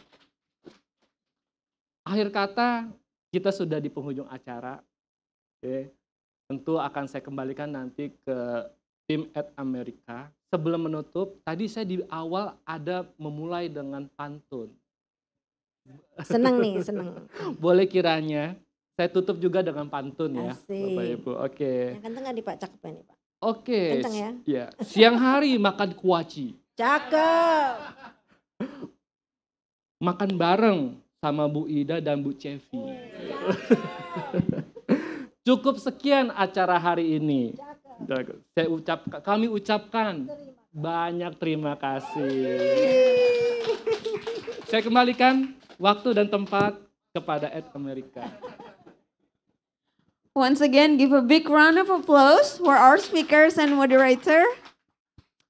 Akhir kata, kita sudah di penghujung acara. Oke tentu akan saya kembalikan nanti ke tim at Amerika. Sebelum menutup, tadi saya di awal ada memulai dengan pantun. Seneng nih, seneng. Boleh kiranya. Saya tutup juga dengan pantun ya, Asik. Bapak Ibu. Oke. Okay. Yang kenceng nggak Cakep nih, Pak. Oke. Okay. Kenceng ya. Yeah. Siang hari makan kuaci. Cakep. Makan bareng sama Bu Ida dan Bu Cevi. Oh, Cukup sekian acara hari ini. Saya ucap, kami ucapkan banyak terima kasih. Saya kembalikan waktu dan tempat kepada Ed America. Once again, give a big round of applause for our speakers and moderator.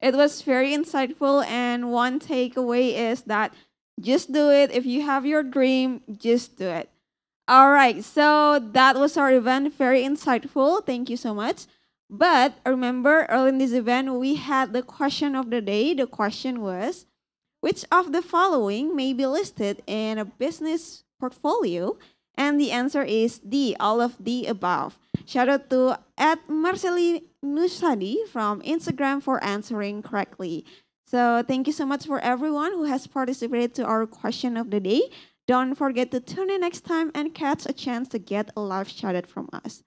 It was very insightful, and one takeaway is that just do it. If you have your dream, just do it. All right, so that was our event. Very insightful. Thank you so much. But remember, early in this event, we had the question of the day. The question was Which of the following may be listed in a business portfolio? And the answer is D, all of the above. Shout out to at Marceli Nusadi from Instagram for answering correctly. So thank you so much for everyone who has participated to our question of the day. Don't forget to tune in next time and catch a chance to get a live shoutout from us.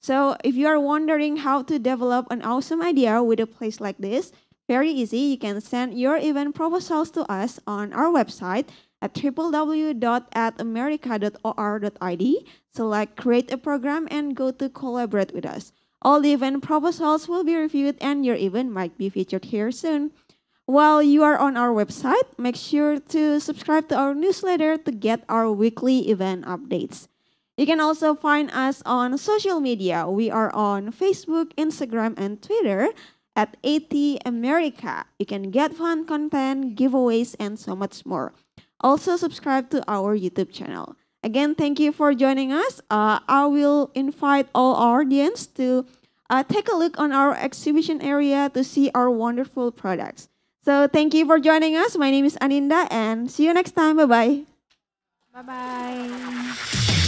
So if you are wondering how to develop an awesome idea with a place like this, very easy, you can send your event proposals to us on our website at www.atamerica.or.id, select create a program and go to collaborate with us. All the event proposals will be reviewed and your event might be featured here soon. While you are on our website, make sure to subscribe to our newsletter to get our weekly event updates. You can also find us on social media. We are on Facebook, Instagram, and Twitter at AT America. You can get fun content, giveaways, and so much more. Also, subscribe to our YouTube channel. Again, thank you for joining us. Uh, I will invite all our audience to uh, take a look on our exhibition area to see our wonderful products. So thank you for joining us. My name is Aninda and see you next time. Bye-bye. Bye-bye.